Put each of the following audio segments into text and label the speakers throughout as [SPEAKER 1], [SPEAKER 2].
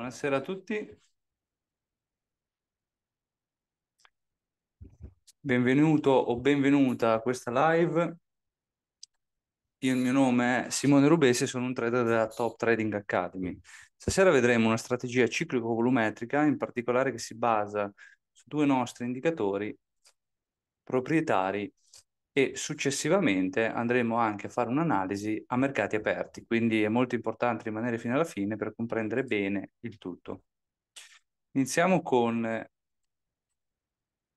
[SPEAKER 1] Buonasera a tutti. Benvenuto o benvenuta a questa live. Io, il mio nome è Simone Rubesi e sono un trader della Top Trading Academy. Stasera vedremo una strategia ciclico-volumetrica, in particolare che si basa su due nostri indicatori proprietari e successivamente andremo anche a fare un'analisi a mercati aperti, quindi è molto importante rimanere fino alla fine per comprendere bene il tutto. Iniziamo con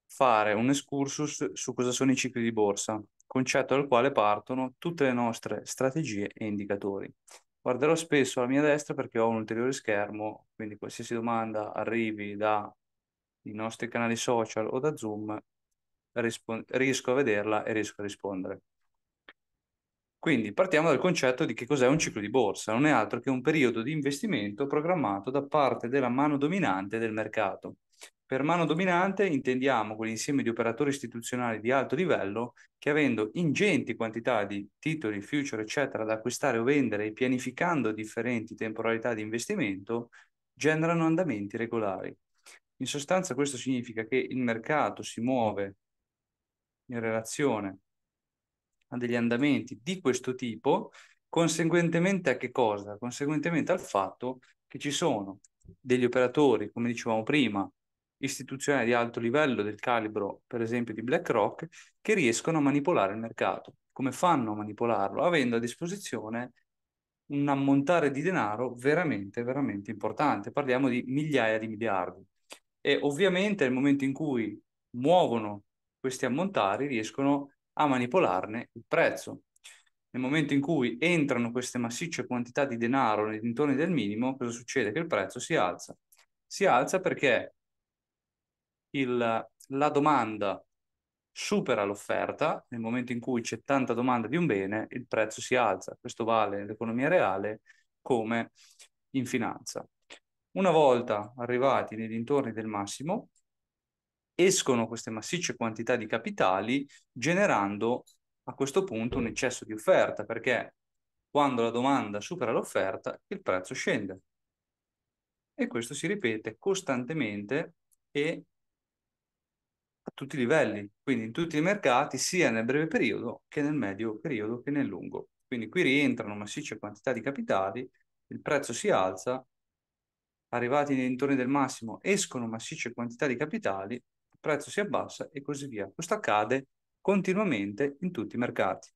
[SPEAKER 1] fare un excursus su cosa sono i cicli di borsa, concetto dal quale partono tutte le nostre strategie e indicatori. Guarderò spesso alla mia destra perché ho un ulteriore schermo, quindi qualsiasi domanda arrivi dai nostri canali social o da Zoom, riesco a vederla e riesco a rispondere. Quindi partiamo dal concetto di che cos'è un ciclo di borsa, non è altro che un periodo di investimento programmato da parte della mano dominante del mercato. Per mano dominante intendiamo quell'insieme di operatori istituzionali di alto livello che avendo ingenti quantità di titoli, future, eccetera, da acquistare o vendere e pianificando differenti temporalità di investimento, generano andamenti regolari. In sostanza questo significa che il mercato si muove in relazione a degli andamenti di questo tipo, conseguentemente a che cosa? Conseguentemente al fatto che ci sono degli operatori, come dicevamo prima, istituzionali di alto livello del calibro, per esempio di BlackRock, che riescono a manipolare il mercato. Come fanno a manipolarlo? Avendo a disposizione un ammontare di denaro veramente, veramente importante. Parliamo di migliaia di miliardi. E ovviamente nel momento in cui muovono questi ammontari riescono a manipolarne il prezzo. Nel momento in cui entrano queste massicce quantità di denaro nei dintorni del minimo, cosa succede? Che il prezzo si alza. Si alza perché il, la domanda supera l'offerta, nel momento in cui c'è tanta domanda di un bene, il prezzo si alza. Questo vale nell'economia reale come in finanza. Una volta arrivati nei dintorni del massimo, escono queste massicce quantità di capitali generando a questo punto un eccesso di offerta, perché quando la domanda supera l'offerta il prezzo scende. E questo si ripete costantemente e a tutti i livelli, quindi in tutti i mercati, sia nel breve periodo che nel medio periodo che nel lungo. Quindi qui rientrano massicce quantità di capitali, il prezzo si alza, arrivati nei dintorni del massimo escono massicce quantità di capitali prezzo si abbassa e così via. Questo accade continuamente in tutti i mercati.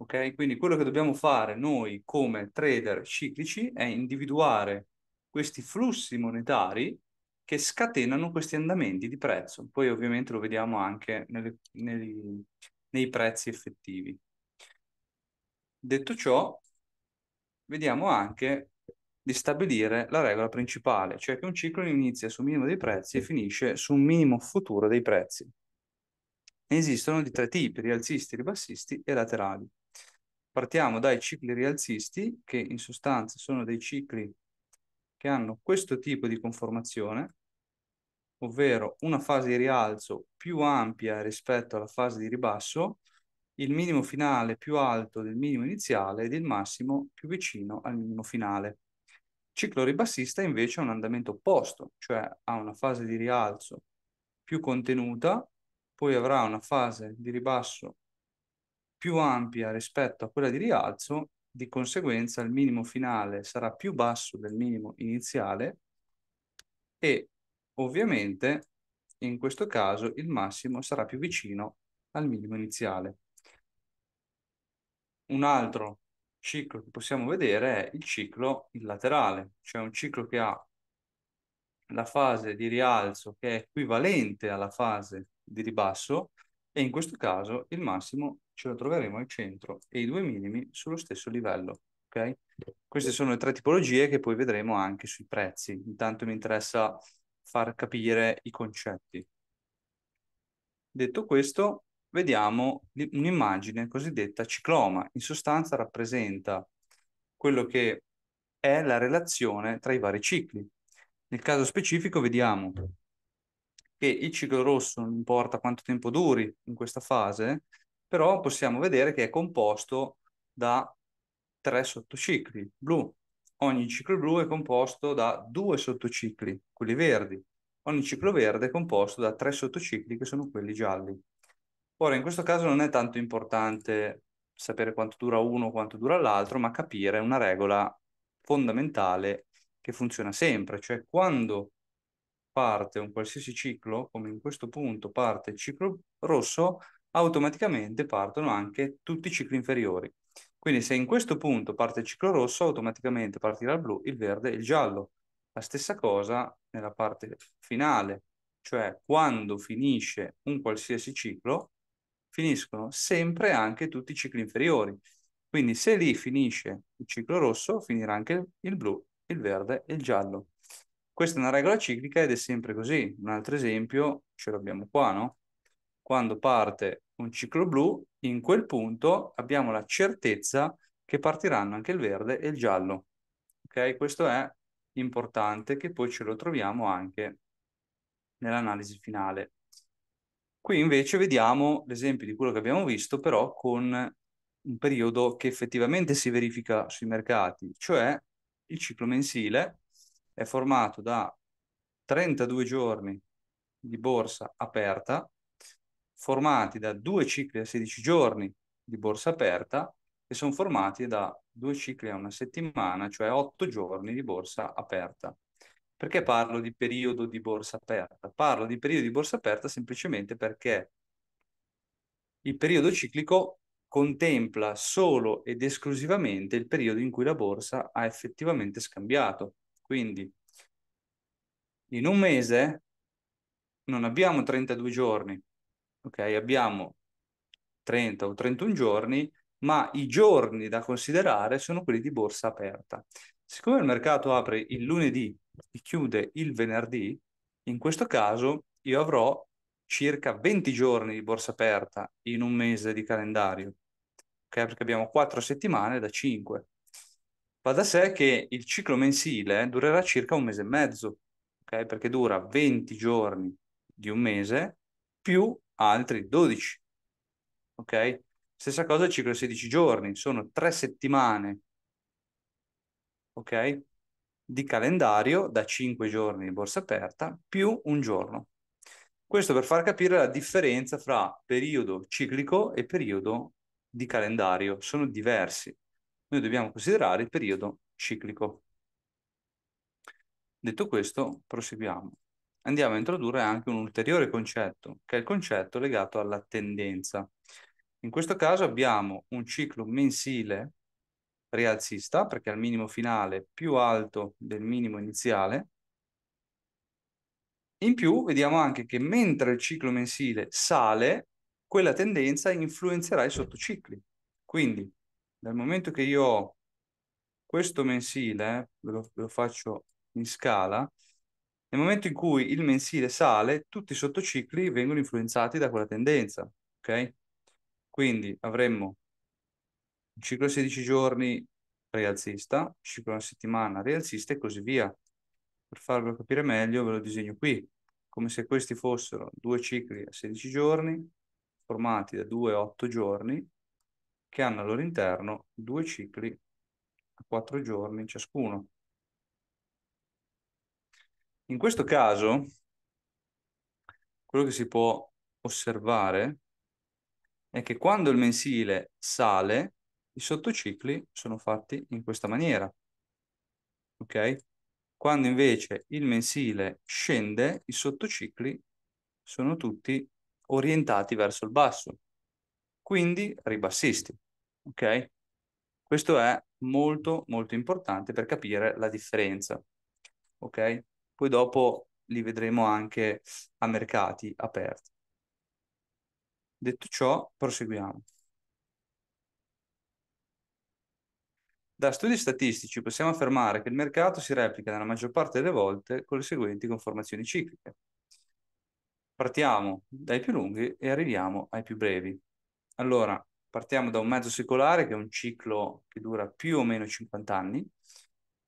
[SPEAKER 1] Ok? Quindi quello che dobbiamo fare noi come trader ciclici è individuare questi flussi monetari che scatenano questi andamenti di prezzo. Poi ovviamente lo vediamo anche nelle, nei, nei prezzi effettivi. Detto ciò, vediamo anche di stabilire la regola principale, cioè che un ciclo inizia sul minimo dei prezzi e finisce su un minimo futuro dei prezzi. Esistono di tre tipi, rialzisti, ribassisti e laterali. Partiamo dai cicli rialzisti, che in sostanza sono dei cicli che hanno questo tipo di conformazione, ovvero una fase di rialzo più ampia rispetto alla fase di ribasso, il minimo finale più alto del minimo iniziale ed il massimo più vicino al minimo finale ciclo ribassista invece ha un andamento opposto, cioè ha una fase di rialzo più contenuta, poi avrà una fase di ribasso più ampia rispetto a quella di rialzo, di conseguenza il minimo finale sarà più basso del minimo iniziale e ovviamente in questo caso il massimo sarà più vicino al minimo iniziale. Un altro ciclo che possiamo vedere è il ciclo in laterale, cioè un ciclo che ha la fase di rialzo che è equivalente alla fase di ribasso e in questo caso il massimo ce lo troveremo al centro e i due minimi sullo stesso livello. Okay? Queste sono le tre tipologie che poi vedremo anche sui prezzi. Intanto mi interessa far capire i concetti. Detto questo, vediamo un'immagine cosiddetta cicloma. In sostanza rappresenta quello che è la relazione tra i vari cicli. Nel caso specifico vediamo che il ciclo rosso non importa quanto tempo duri in questa fase, però possiamo vedere che è composto da tre sottocicli blu. Ogni ciclo blu è composto da due sottocicli, quelli verdi. Ogni ciclo verde è composto da tre sottocicli che sono quelli gialli. Ora, in questo caso non è tanto importante sapere quanto dura uno o quanto dura l'altro, ma capire una regola fondamentale che funziona sempre, cioè quando parte un qualsiasi ciclo, come in questo punto parte il ciclo rosso, automaticamente partono anche tutti i cicli inferiori. Quindi se in questo punto parte il ciclo rosso, automaticamente partirà il blu, il verde e il giallo. La stessa cosa nella parte finale, cioè quando finisce un qualsiasi ciclo, finiscono sempre anche tutti i cicli inferiori. Quindi se lì finisce il ciclo rosso, finirà anche il blu, il verde e il giallo. Questa è una regola ciclica ed è sempre così. Un altro esempio ce l'abbiamo qua, no? Quando parte un ciclo blu, in quel punto abbiamo la certezza che partiranno anche il verde e il giallo. Ok? Questo è importante che poi ce lo troviamo anche nell'analisi finale. Qui invece vediamo l'esempio di quello che abbiamo visto, però con un periodo che effettivamente si verifica sui mercati, cioè il ciclo mensile è formato da 32 giorni di borsa aperta, formati da due cicli a 16 giorni di borsa aperta e sono formati da due cicli a una settimana, cioè 8 giorni di borsa aperta. Perché parlo di periodo di borsa aperta? Parlo di periodo di borsa aperta semplicemente perché il periodo ciclico contempla solo ed esclusivamente il periodo in cui la borsa ha effettivamente scambiato. Quindi in un mese non abbiamo 32 giorni, ok? Abbiamo 30 o 31 giorni, ma i giorni da considerare sono quelli di borsa aperta. Siccome il mercato apre il lunedì chiude il venerdì, in questo caso io avrò circa 20 giorni di borsa aperta in un mese di calendario, okay? perché abbiamo 4 settimane da 5. Va da sé che il ciclo mensile durerà circa un mese e mezzo, okay? perché dura 20 giorni di un mese più altri 12. Okay? Stessa cosa il ciclo di 16 giorni, sono 3 settimane. Ok? di calendario da 5 giorni di borsa aperta più un giorno. Questo per far capire la differenza fra periodo ciclico e periodo di calendario, sono diversi. Noi dobbiamo considerare il periodo ciclico. Detto questo, proseguiamo. Andiamo a introdurre anche un ulteriore concetto, che è il concetto legato alla tendenza. In questo caso abbiamo un ciclo mensile rialzista perché al minimo finale più alto del minimo iniziale. In più vediamo anche che mentre il ciclo mensile sale, quella tendenza influenzerà i sottocicli. Quindi dal momento che io ho questo mensile, ve lo, ve lo faccio in scala, nel momento in cui il mensile sale, tutti i sottocicli vengono influenzati da quella tendenza, ok? Quindi avremmo ciclo 16 giorni rialzista, ciclo una settimana rialzista e così via. Per farvelo capire meglio ve lo disegno qui, come se questi fossero due cicli a 16 giorni, formati da due 8 giorni, che hanno al loro interno due cicli a 4 giorni ciascuno. In questo caso, quello che si può osservare è che quando il mensile sale, i sottocicli sono fatti in questa maniera. Ok? Quando invece il mensile scende, i sottocicli sono tutti orientati verso il basso, quindi ribassisti. Ok? Questo è molto molto importante per capire la differenza. Ok? Poi dopo li vedremo anche a mercati aperti. Detto ciò, proseguiamo. Da studi statistici possiamo affermare che il mercato si replica nella maggior parte delle volte con le seguenti conformazioni cicliche. Partiamo dai più lunghi e arriviamo ai più brevi. Allora, partiamo da un mezzo secolare, che è un ciclo che dura più o meno 50 anni.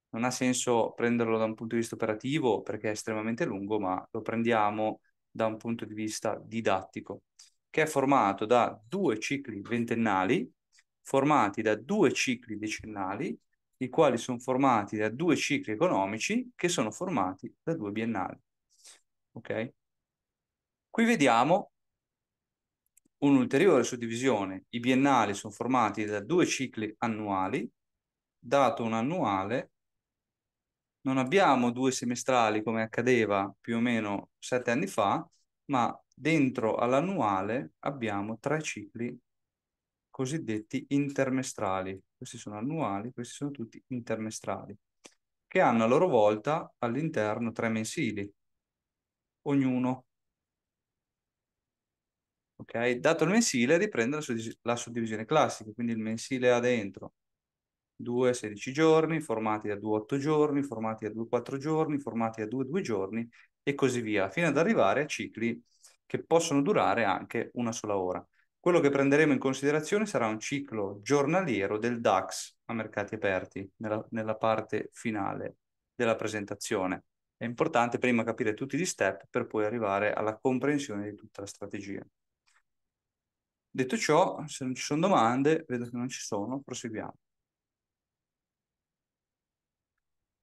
[SPEAKER 1] Non ha senso prenderlo da un punto di vista operativo perché è estremamente lungo, ma lo prendiamo da un punto di vista didattico, che è formato da due cicli ventennali formati da due cicli decennali, i quali sono formati da due cicli economici che sono formati da due biennali. Ok? Qui vediamo un'ulteriore suddivisione. I biennali sono formati da due cicli annuali, dato un annuale, non abbiamo due semestrali come accadeva più o meno sette anni fa, ma dentro all'annuale abbiamo tre cicli cosiddetti intermestrali. Questi sono annuali, questi sono tutti intermestrali, che hanno a loro volta all'interno tre mensili, ognuno. Ok? Dato il mensile riprende la, suddiv la suddivisione classica, quindi il mensile ha dentro 2 16 giorni, formati da 2 8 giorni, formati da 2 4 giorni, formati da 2 2 giorni e così via, fino ad arrivare a cicli che possono durare anche una sola ora. Quello che prenderemo in considerazione sarà un ciclo giornaliero del DAX a mercati aperti nella, nella parte finale della presentazione. È importante prima capire tutti gli step per poi arrivare alla comprensione di tutta la strategia. Detto ciò, se non ci sono domande, vedo che non ci sono, proseguiamo.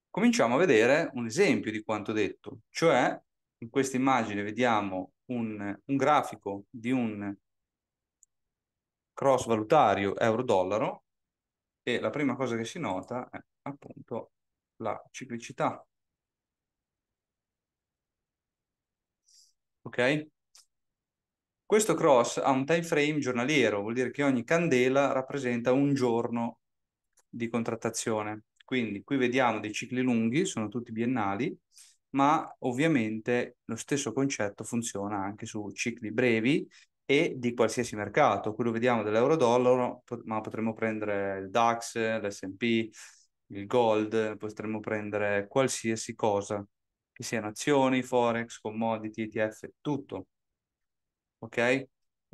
[SPEAKER 1] Cominciamo a vedere un esempio di quanto detto, cioè in questa immagine vediamo un, un grafico di un cross valutario euro-dollaro e la prima cosa che si nota è appunto la ciclicità. Ok? Questo cross ha un time frame giornaliero, vuol dire che ogni candela rappresenta un giorno di contrattazione. Quindi qui vediamo dei cicli lunghi, sono tutti biennali, ma ovviamente lo stesso concetto funziona anche su cicli brevi e di qualsiasi mercato. Qui lo vediamo dell'euro-dollaro, ma potremmo prendere il DAX, l'SP, il gold, potremmo prendere qualsiasi cosa, che siano azioni, forex, commodity, ETF, tutto. Ok? E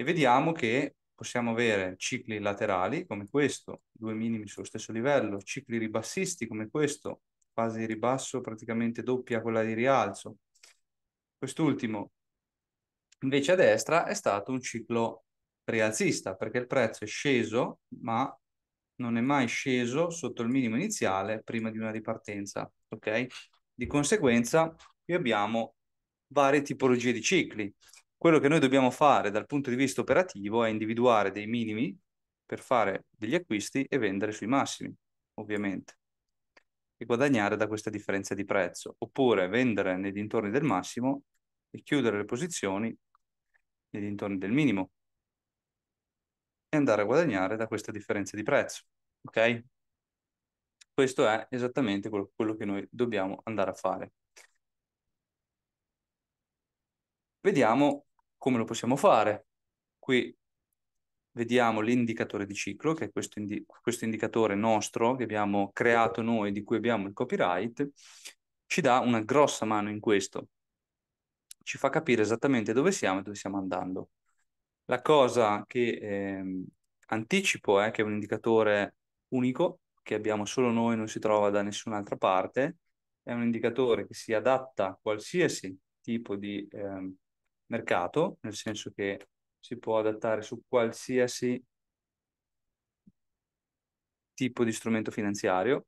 [SPEAKER 1] vediamo che possiamo avere cicli laterali come questo, due minimi sullo stesso livello, cicli ribassisti come questo, fase di ribasso praticamente doppia quella di rialzo. Quest'ultimo Invece a destra è stato un ciclo rialzista perché il prezzo è sceso ma non è mai sceso sotto il minimo iniziale prima di una ripartenza, ok? Di conseguenza qui abbiamo varie tipologie di cicli. Quello che noi dobbiamo fare dal punto di vista operativo è individuare dei minimi per fare degli acquisti e vendere sui massimi, ovviamente, e guadagnare da questa differenza di prezzo, oppure vendere nei dintorni del massimo e chiudere le posizioni nei dintorni del minimo e andare a guadagnare da questa differenza di prezzo. Ok? Questo è esattamente quello, che noi dobbiamo andare a fare. Vediamo come lo possiamo fare. Qui vediamo l'indicatore di ciclo, che è questo, indi questo, indicatore nostro che abbiamo creato noi, di cui abbiamo il copyright, ci dà una grossa mano in questo, ci fa capire esattamente dove siamo e dove stiamo andando. La cosa che eh, anticipo è che è un indicatore unico che abbiamo solo noi, non si trova da nessun'altra parte, è un indicatore che si adatta a qualsiasi tipo di eh, mercato, nel senso che si può adattare su qualsiasi tipo di strumento finanziario,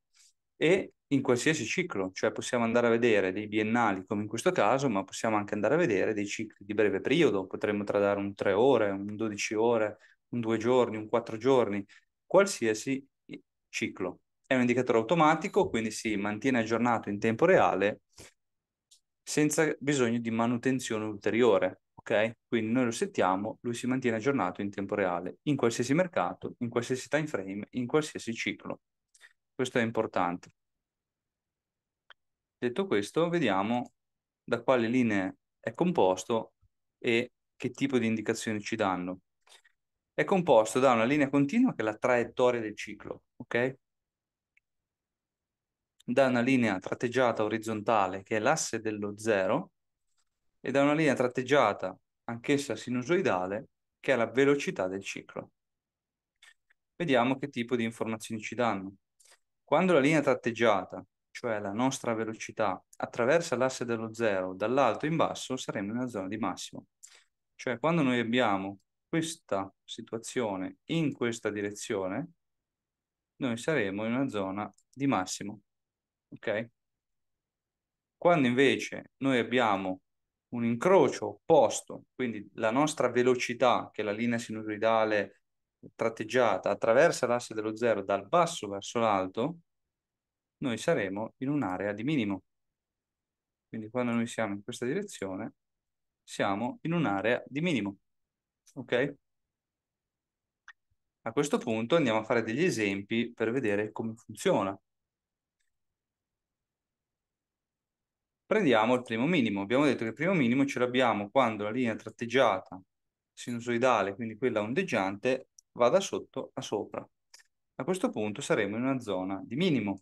[SPEAKER 1] e in qualsiasi ciclo, cioè possiamo andare a vedere dei biennali come in questo caso, ma possiamo anche andare a vedere dei cicli di breve periodo, potremmo tradare un 3 ore, un 12 ore, un 2 giorni, un 4 giorni, qualsiasi ciclo. È un indicatore automatico, quindi si mantiene aggiornato in tempo reale senza bisogno di manutenzione ulteriore, ok? Quindi noi lo settiamo, lui si mantiene aggiornato in tempo reale, in qualsiasi mercato, in qualsiasi time frame, in qualsiasi ciclo. Questo è importante. Detto questo, vediamo da quale linee è composto e che tipo di indicazioni ci danno. È composto da una linea continua che è la traiettoria del ciclo, ok? Da una linea tratteggiata orizzontale che è l'asse dello zero e da una linea tratteggiata anch'essa sinusoidale che è la velocità del ciclo. Vediamo che tipo di informazioni ci danno. Quando la linea tratteggiata, cioè la nostra velocità, attraversa l'asse dello zero dall'alto in basso, saremo in una zona di massimo. Cioè quando noi abbiamo questa situazione in questa direzione, noi saremo in una zona di massimo. Ok? Quando invece noi abbiamo un incrocio opposto, quindi la nostra velocità, che è la linea sinusoidale tratteggiata attraversa l'asse dello zero dal basso verso l'alto, noi saremo in un'area di minimo. Quindi quando noi siamo in questa direzione, siamo in un'area di minimo. Ok? A questo punto andiamo a fare degli esempi per vedere come funziona. Prendiamo il primo minimo. Abbiamo detto che il primo minimo ce l'abbiamo quando la linea tratteggiata sinusoidale, quindi quella ondeggiante, va da sotto a sopra. A questo punto saremo in una zona di minimo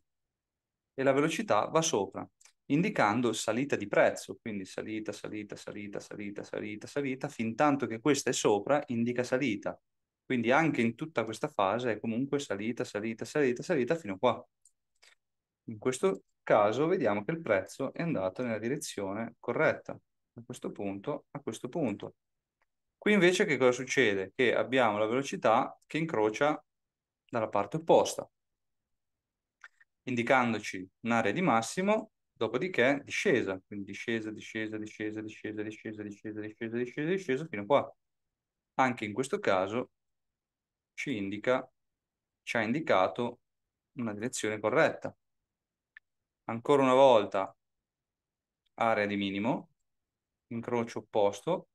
[SPEAKER 1] e la velocità va sopra, indicando salita di prezzo, quindi salita, salita, salita, salita, salita, salita, fin tanto che questa è sopra indica salita. Quindi anche in tutta questa fase è comunque salita, salita, salita, salita fino a qua. In questo caso vediamo che il prezzo è andato nella direzione corretta, da questo punto a questo punto. Qui invece che cosa succede? Che abbiamo la velocità che incrocia dalla parte opposta, indicandoci un'area di massimo, dopodiché discesa, quindi discesa, discesa, discesa, discesa, discesa, discesa, discesa, discesa, discesa, fino a qua. Anche in questo caso ci indica, ci ha indicato una direzione corretta. Ancora una volta, area di minimo, incrocio opposto,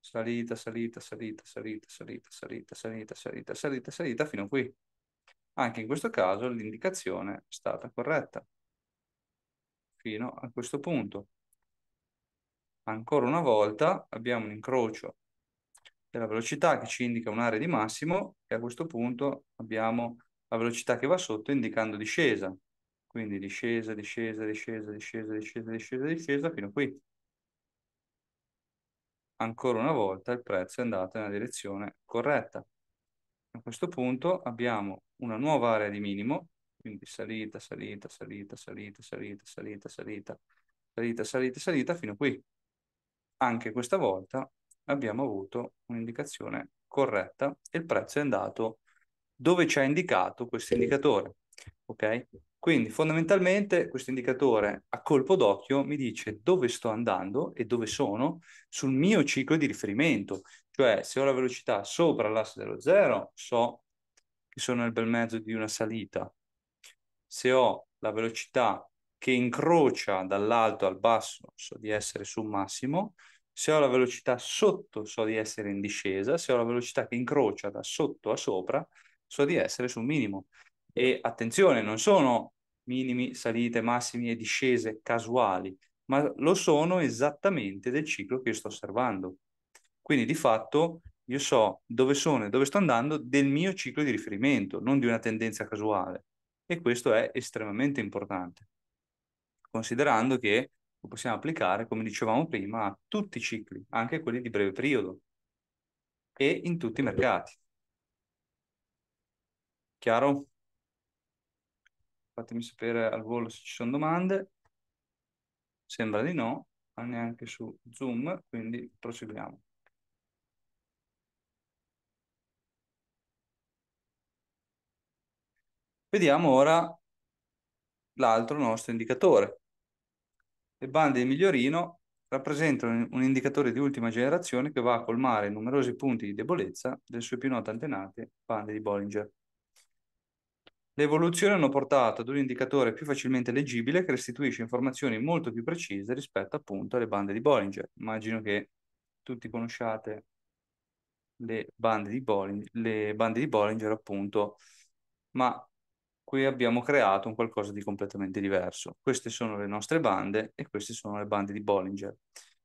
[SPEAKER 1] salita, salita, salita, salita, salita, salita, salita, salita, salita, salita, fino a qui. Anche in questo caso l'indicazione è stata corretta, fino a questo punto. Ancora una volta abbiamo un incrocio della velocità che ci indica un'area di massimo e a questo punto abbiamo la velocità che va sotto indicando discesa. Quindi discesa, discesa, discesa, discesa, discesa, discesa, discesa, fino a qui ancora una volta il prezzo è andato nella direzione corretta. A questo punto abbiamo una nuova area di minimo, quindi salita, salita, salita, salita, salita, salita, salita, salita, salita, salita, fino a qui. Anche questa volta abbiamo avuto un'indicazione corretta e il prezzo è andato dove ci ha indicato questo indicatore. Ok? Quindi fondamentalmente questo indicatore a colpo d'occhio mi dice dove sto andando e dove sono sul mio ciclo di riferimento, cioè se ho la velocità sopra l'asse dello zero so che sono nel bel mezzo di una salita, se ho la velocità che incrocia dall'alto al basso so di essere su un massimo, se ho la velocità sotto so di essere in discesa, se ho la velocità che incrocia da sotto a sopra so di essere su un minimo. E attenzione, non sono minimi, salite, massimi e discese casuali, ma lo sono esattamente del ciclo che io sto osservando. Quindi di fatto io so dove sono e dove sto andando del mio ciclo di riferimento, non di una tendenza casuale. E questo è estremamente importante, considerando che lo possiamo applicare, come dicevamo prima, a tutti i cicli, anche quelli di breve periodo e in tutti i mercati. Chiaro? fatemi sapere al volo se ci sono domande. Sembra di no, ma neanche su Zoom, quindi proseguiamo. Vediamo ora l'altro nostro indicatore. Le bande di migliorino rappresentano un indicatore di ultima generazione che va a colmare numerosi punti di debolezza delle sue più note antenate, bande di Bollinger. Le evoluzioni hanno portato ad un indicatore più facilmente leggibile che restituisce informazioni molto più precise rispetto appunto alle bande di Bollinger. Immagino che tutti conosciate le bande di Bollinger, le bande di Bollinger appunto, ma qui abbiamo creato un qualcosa di completamente diverso. Queste sono le nostre bande e queste sono le bande di Bollinger.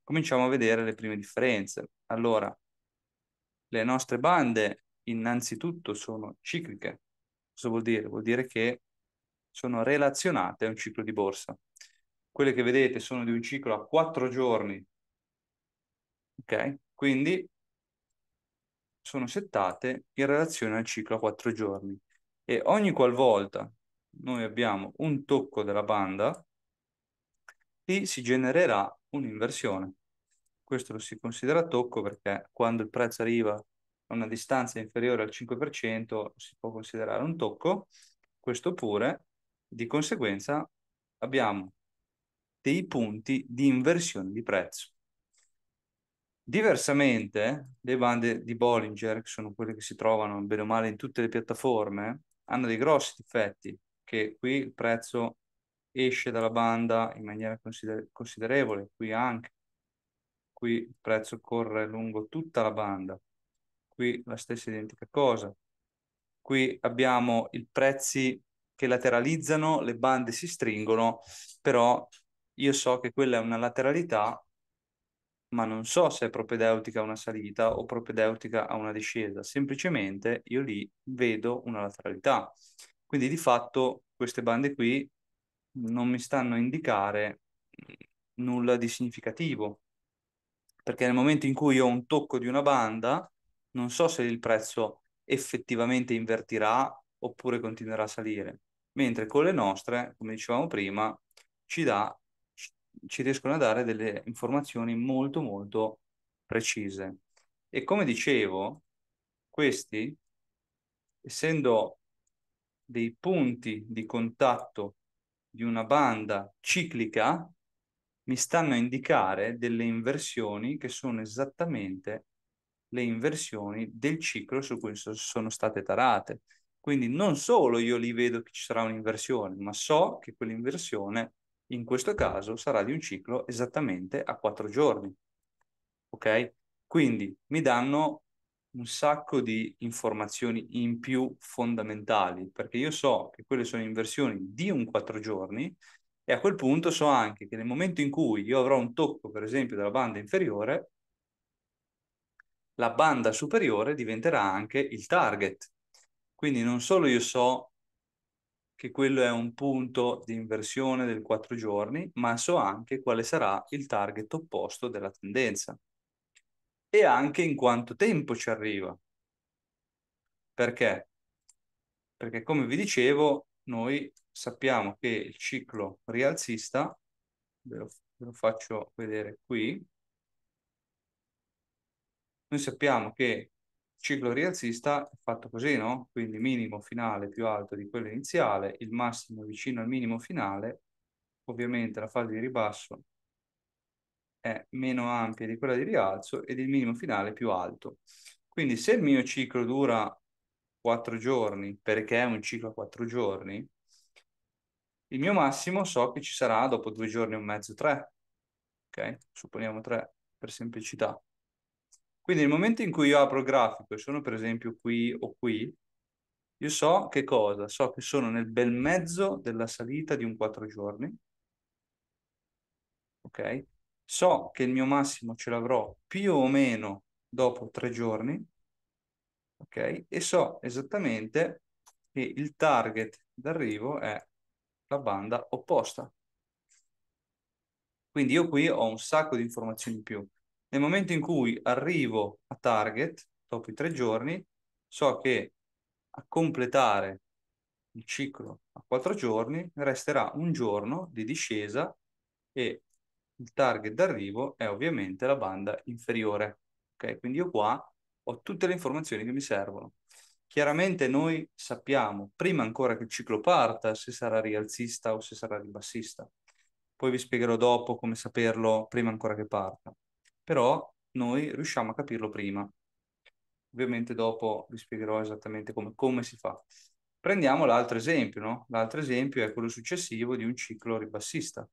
[SPEAKER 1] Cominciamo a vedere le prime differenze. Allora, le nostre bande innanzitutto sono cicliche, Cosa vuol dire? Vuol dire che sono relazionate a un ciclo di borsa. Quelle che vedete sono di un ciclo a quattro giorni, ok? Quindi sono settate in relazione al ciclo a quattro giorni e ogni qualvolta noi abbiamo un tocco della banda, lì si genererà un'inversione. Questo lo si considera tocco perché quando il prezzo arriva a una distanza inferiore al 5% si può considerare un tocco, questo pure, di conseguenza abbiamo dei punti di inversione di prezzo. Diversamente, le bande di Bollinger, che sono quelle che si trovano bene o male in tutte le piattaforme, hanno dei grossi difetti, che qui il prezzo esce dalla banda in maniera consider considerevole, qui anche, qui il prezzo corre lungo tutta la banda qui la stessa identica cosa. Qui abbiamo i prezzi che lateralizzano, le bande si stringono, però io so che quella è una lateralità, ma non so se è propedeutica a una salita o propedeutica a una discesa, semplicemente io lì vedo una lateralità. Quindi di fatto queste bande qui non mi stanno a indicare nulla di significativo, perché nel momento in cui ho un tocco di una banda, non so se il prezzo effettivamente invertirà oppure continuerà a salire. Mentre con le nostre, come dicevamo prima, ci, dà, ci riescono a dare delle informazioni molto molto precise. E come dicevo, questi, essendo dei punti di contatto di una banda ciclica, mi stanno a indicare delle inversioni che sono esattamente le inversioni del ciclo su cui sono state tarate. Quindi non solo io li vedo che ci sarà un'inversione, ma so che quell'inversione in questo caso sarà di un ciclo esattamente a quattro giorni. Ok? Quindi mi danno un sacco di informazioni in più fondamentali, perché io so che quelle sono inversioni di un quattro giorni e a quel punto so anche che nel momento in cui io avrò un tocco, per esempio, della banda inferiore, la banda superiore diventerà anche il target. Quindi non solo io so che quello è un punto di inversione del quattro giorni, ma so anche quale sarà il target opposto della tendenza e anche in quanto tempo ci arriva. Perché? Perché come vi dicevo, noi sappiamo che il ciclo rialzista, ve lo, ve lo faccio vedere qui, noi sappiamo che il ciclo rialzista è fatto così, no? Quindi minimo finale più alto di quello iniziale, il massimo vicino al minimo finale, ovviamente la fase di ribasso è meno ampia di quella di rialzo ed il minimo finale più alto. Quindi se il mio ciclo dura 4 giorni, perché è un ciclo a 4 giorni, il mio massimo so che ci sarà dopo 2 giorni e mezzo, 3. Ok? Supponiamo 3 per semplicità. Quindi nel momento in cui io apro il grafico e sono per esempio qui o qui, io so che cosa? So che sono nel bel mezzo della salita di un quattro giorni, ok? So che il mio massimo ce l'avrò più o meno dopo tre giorni, ok? E so esattamente che il target d'arrivo è la banda opposta. Quindi io qui ho un sacco di informazioni in più. Nel momento in cui arrivo a target, dopo i tre giorni, so che a completare il ciclo a quattro giorni resterà un giorno di discesa e il target d'arrivo è ovviamente la banda inferiore. Ok, quindi io qua ho tutte le informazioni che mi servono. Chiaramente noi sappiamo, prima ancora che il ciclo parta, se sarà rialzista o se sarà ribassista. Poi vi spiegherò dopo come saperlo prima ancora che parta però noi riusciamo a capirlo prima. Ovviamente dopo vi spiegherò esattamente come, come si fa. Prendiamo l'altro esempio, no? L'altro esempio è quello successivo di un ciclo ribassista.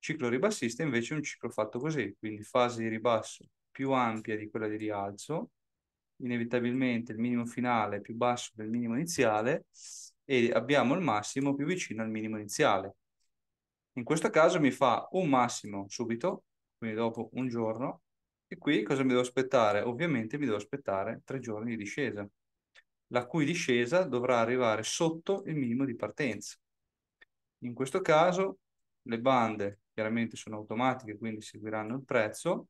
[SPEAKER 1] Ciclo ribassista invece è un ciclo fatto così, quindi fase di ribasso più ampia di quella di rialzo, inevitabilmente il minimo finale è più basso del minimo iniziale e abbiamo il massimo più vicino al minimo iniziale. In questo caso mi fa un massimo subito quindi dopo un giorno. E qui cosa mi devo aspettare? Ovviamente mi devo aspettare tre giorni di discesa, la cui discesa dovrà arrivare sotto il minimo di partenza. In questo caso le bande chiaramente sono automatiche, quindi seguiranno il prezzo.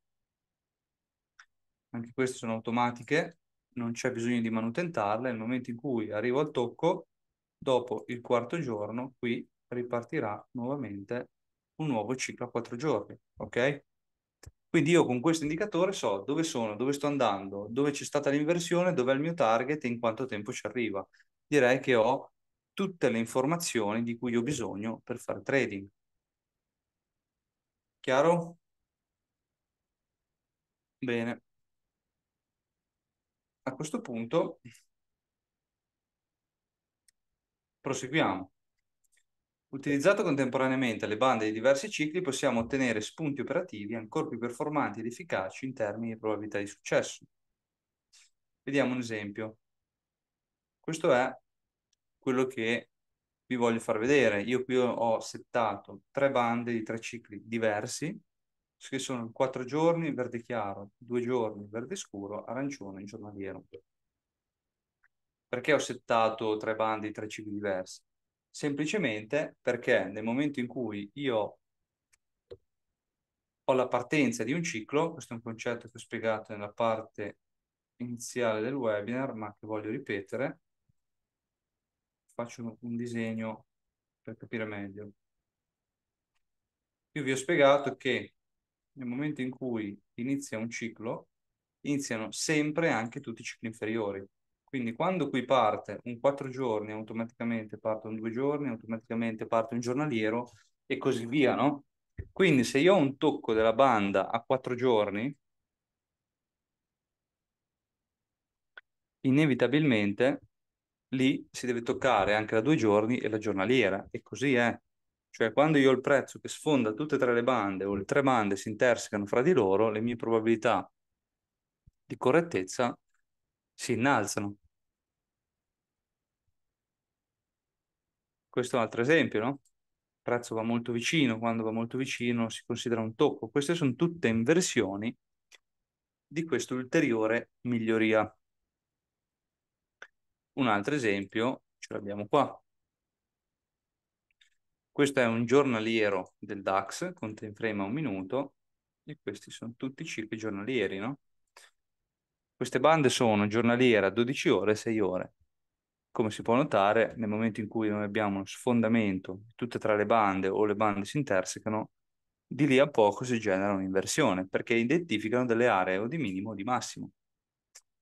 [SPEAKER 1] Anche queste sono automatiche, non c'è bisogno di manutentarle. Nel momento in cui arrivo al tocco, dopo il quarto giorno, qui ripartirà nuovamente un nuovo ciclo a quattro giorni, ok? Quindi io con questo indicatore so dove sono, dove sto andando, dove c'è stata l'inversione, dov'è il mio target e in quanto tempo ci arriva. Direi che ho tutte le informazioni di cui ho bisogno per fare trading. Chiaro? Bene. A questo punto proseguiamo. Utilizzato contemporaneamente alle bande di diversi cicli, possiamo ottenere spunti operativi ancora più performanti ed efficaci in termini di probabilità di successo. Vediamo un esempio. Questo è quello che vi voglio far vedere. Io qui ho settato tre bande di tre cicli diversi, che sono quattro giorni verde chiaro, due giorni verde scuro, arancione giornaliero. Perché ho settato tre bande di tre cicli diversi? semplicemente perché nel momento in cui io ho la partenza di un ciclo, questo è un concetto che ho spiegato nella parte iniziale del webinar, ma che voglio ripetere, faccio un, disegno per capire meglio. Io vi ho spiegato che nel momento in cui inizia un ciclo, iniziano sempre anche tutti i cicli inferiori. Quindi quando qui parte un quattro giorni, automaticamente parte un due giorni, automaticamente parte un giornaliero e così via, no? Quindi se io ho un tocco della banda a quattro giorni, inevitabilmente lì si deve toccare anche la due giorni e la giornaliera, e così è. Cioè quando io ho il prezzo che sfonda tutte e tre le bande o le tre bande si intersecano fra di loro, le mie probabilità di correttezza si innalzano. Questo è un altro esempio, no? Il prezzo va molto vicino, quando va molto vicino si considera un tocco. Queste sono tutte inversioni di questa ulteriore miglioria. Un altro esempio ce l'abbiamo qua. Questo è un giornaliero del DAX con time frame a un minuto e questi sono tutti i cicli giornalieri, no? Queste bande sono giornaliera 12 ore e 6 ore. Come si può notare, nel momento in cui noi abbiamo uno sfondamento tutte e tre le bande o le bande si intersecano, di lì a poco si genera un'inversione perché identificano delle aree o di minimo o di massimo.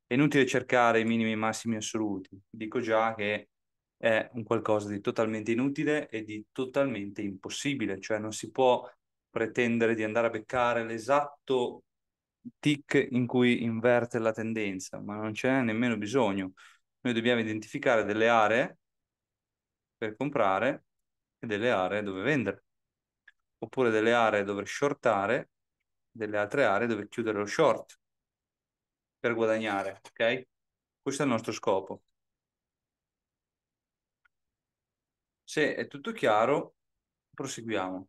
[SPEAKER 1] È inutile cercare i minimi e i massimi assoluti, dico già che è un qualcosa di totalmente inutile e di totalmente impossibile, cioè non si può pretendere di andare a beccare l'esatto tic in cui inverte la tendenza, ma non c'è nemmeno bisogno. Noi dobbiamo identificare delle aree per comprare e delle aree dove vendere, oppure delle aree dove shortare, delle altre aree dove chiudere lo short per guadagnare, ok? Questo è il nostro scopo. Se è tutto chiaro, proseguiamo.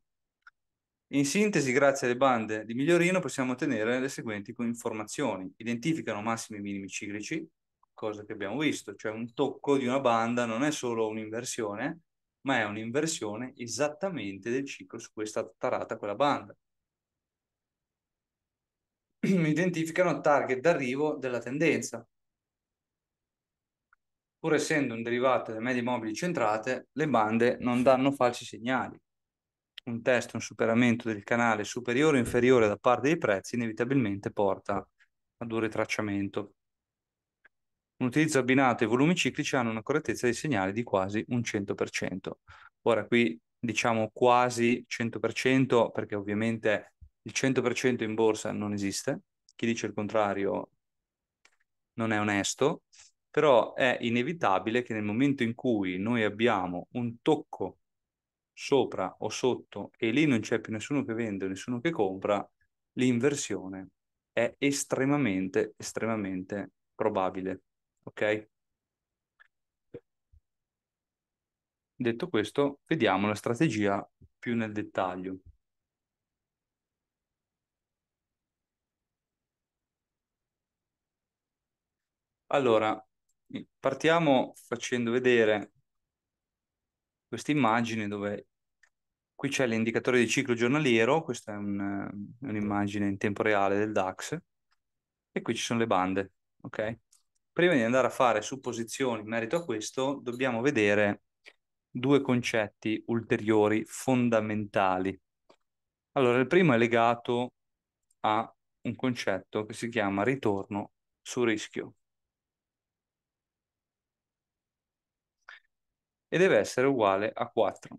[SPEAKER 1] In sintesi, grazie alle bande di Migliorino possiamo ottenere le seguenti informazioni. Identificano massimi e minimi ciclici, cosa che abbiamo visto, cioè un tocco di una banda non è solo un'inversione, ma è un'inversione esattamente del ciclo su cui è stata tarata quella banda. Identificano target d'arrivo della tendenza. Pur essendo un derivato delle medie mobili centrate, le bande non danno falsi segnali un test, un superamento del canale superiore o inferiore da parte dei prezzi inevitabilmente porta ad un ritracciamento. Un utilizzo abbinato ai volumi ciclici hanno una correttezza dei segnali di quasi un 100%. Ora qui diciamo quasi 100% perché ovviamente il 100% in borsa non esiste, chi dice il contrario non è onesto, però è inevitabile che nel momento in cui noi abbiamo un tocco sopra o sotto e lì non c'è più nessuno che vende, nessuno che compra, l'inversione è estremamente, estremamente probabile. Ok? Detto questo, vediamo la strategia più nel dettaglio. Allora, partiamo facendo vedere questa immagine dove qui c'è l'indicatore di ciclo giornaliero, questa è un, eh, un'immagine in tempo reale del DAX, e qui ci sono le bande, ok? Prima di andare a fare supposizioni in merito a questo, dobbiamo vedere due concetti ulteriori fondamentali. Allora, il primo è legato a un concetto che si chiama ritorno su rischio. e deve essere uguale a 4.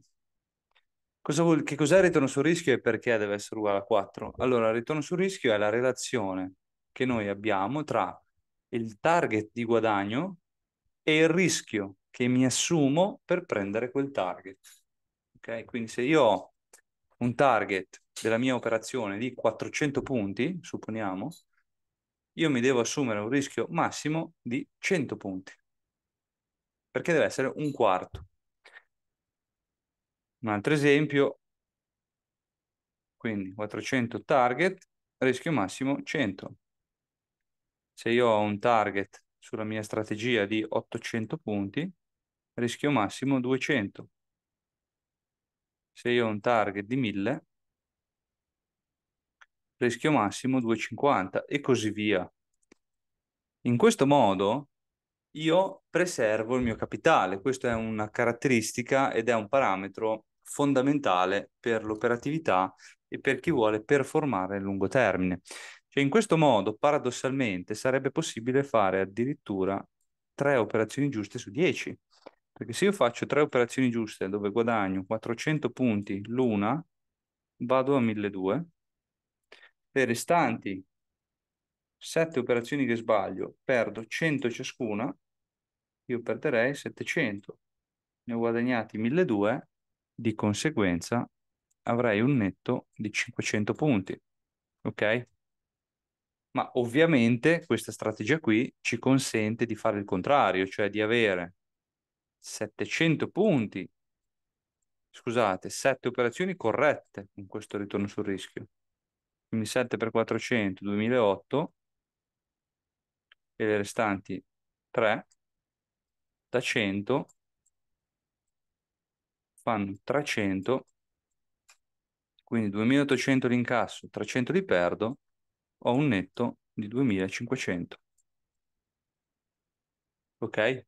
[SPEAKER 1] Cosa vuol, che cos'è il ritorno sul rischio e perché deve essere uguale a 4? Allora, il ritorno sul rischio è la relazione che noi abbiamo tra il target di guadagno e il rischio che mi assumo per prendere quel target. Ok? Quindi se io ho un target della mia operazione di 400 punti, supponiamo, io mi devo assumere un rischio massimo di 100 punti perché deve essere un quarto. Un altro esempio, quindi 400 target, rischio massimo 100. Se io ho un target sulla mia strategia di 800 punti, rischio massimo 200. Se io ho un target di 1000, rischio massimo 250 e così via. In questo modo io preservo il mio capitale. Questa è una caratteristica ed è un parametro fondamentale per l'operatività e per chi vuole performare a lungo termine. Cioè in questo modo, paradossalmente, sarebbe possibile fare addirittura tre operazioni giuste su 10. Perché se io faccio tre operazioni giuste dove guadagno 400 punti l'una, vado a 1200, le restanti 7 operazioni che sbaglio, perdo 100 ciascuna, io perderei 700. Ne ho guadagnati 1200, di conseguenza avrei un netto di 500 punti. Ok? Ma ovviamente questa strategia qui ci consente di fare il contrario, cioè di avere 700 punti, scusate, 7 operazioni corrette con questo ritorno sul rischio. Quindi 7 per 400, 2008, e le restanti 3 da 100 fanno 300, quindi 2800 l'incasso, 300 li perdo, ho un netto di 2500. Ok?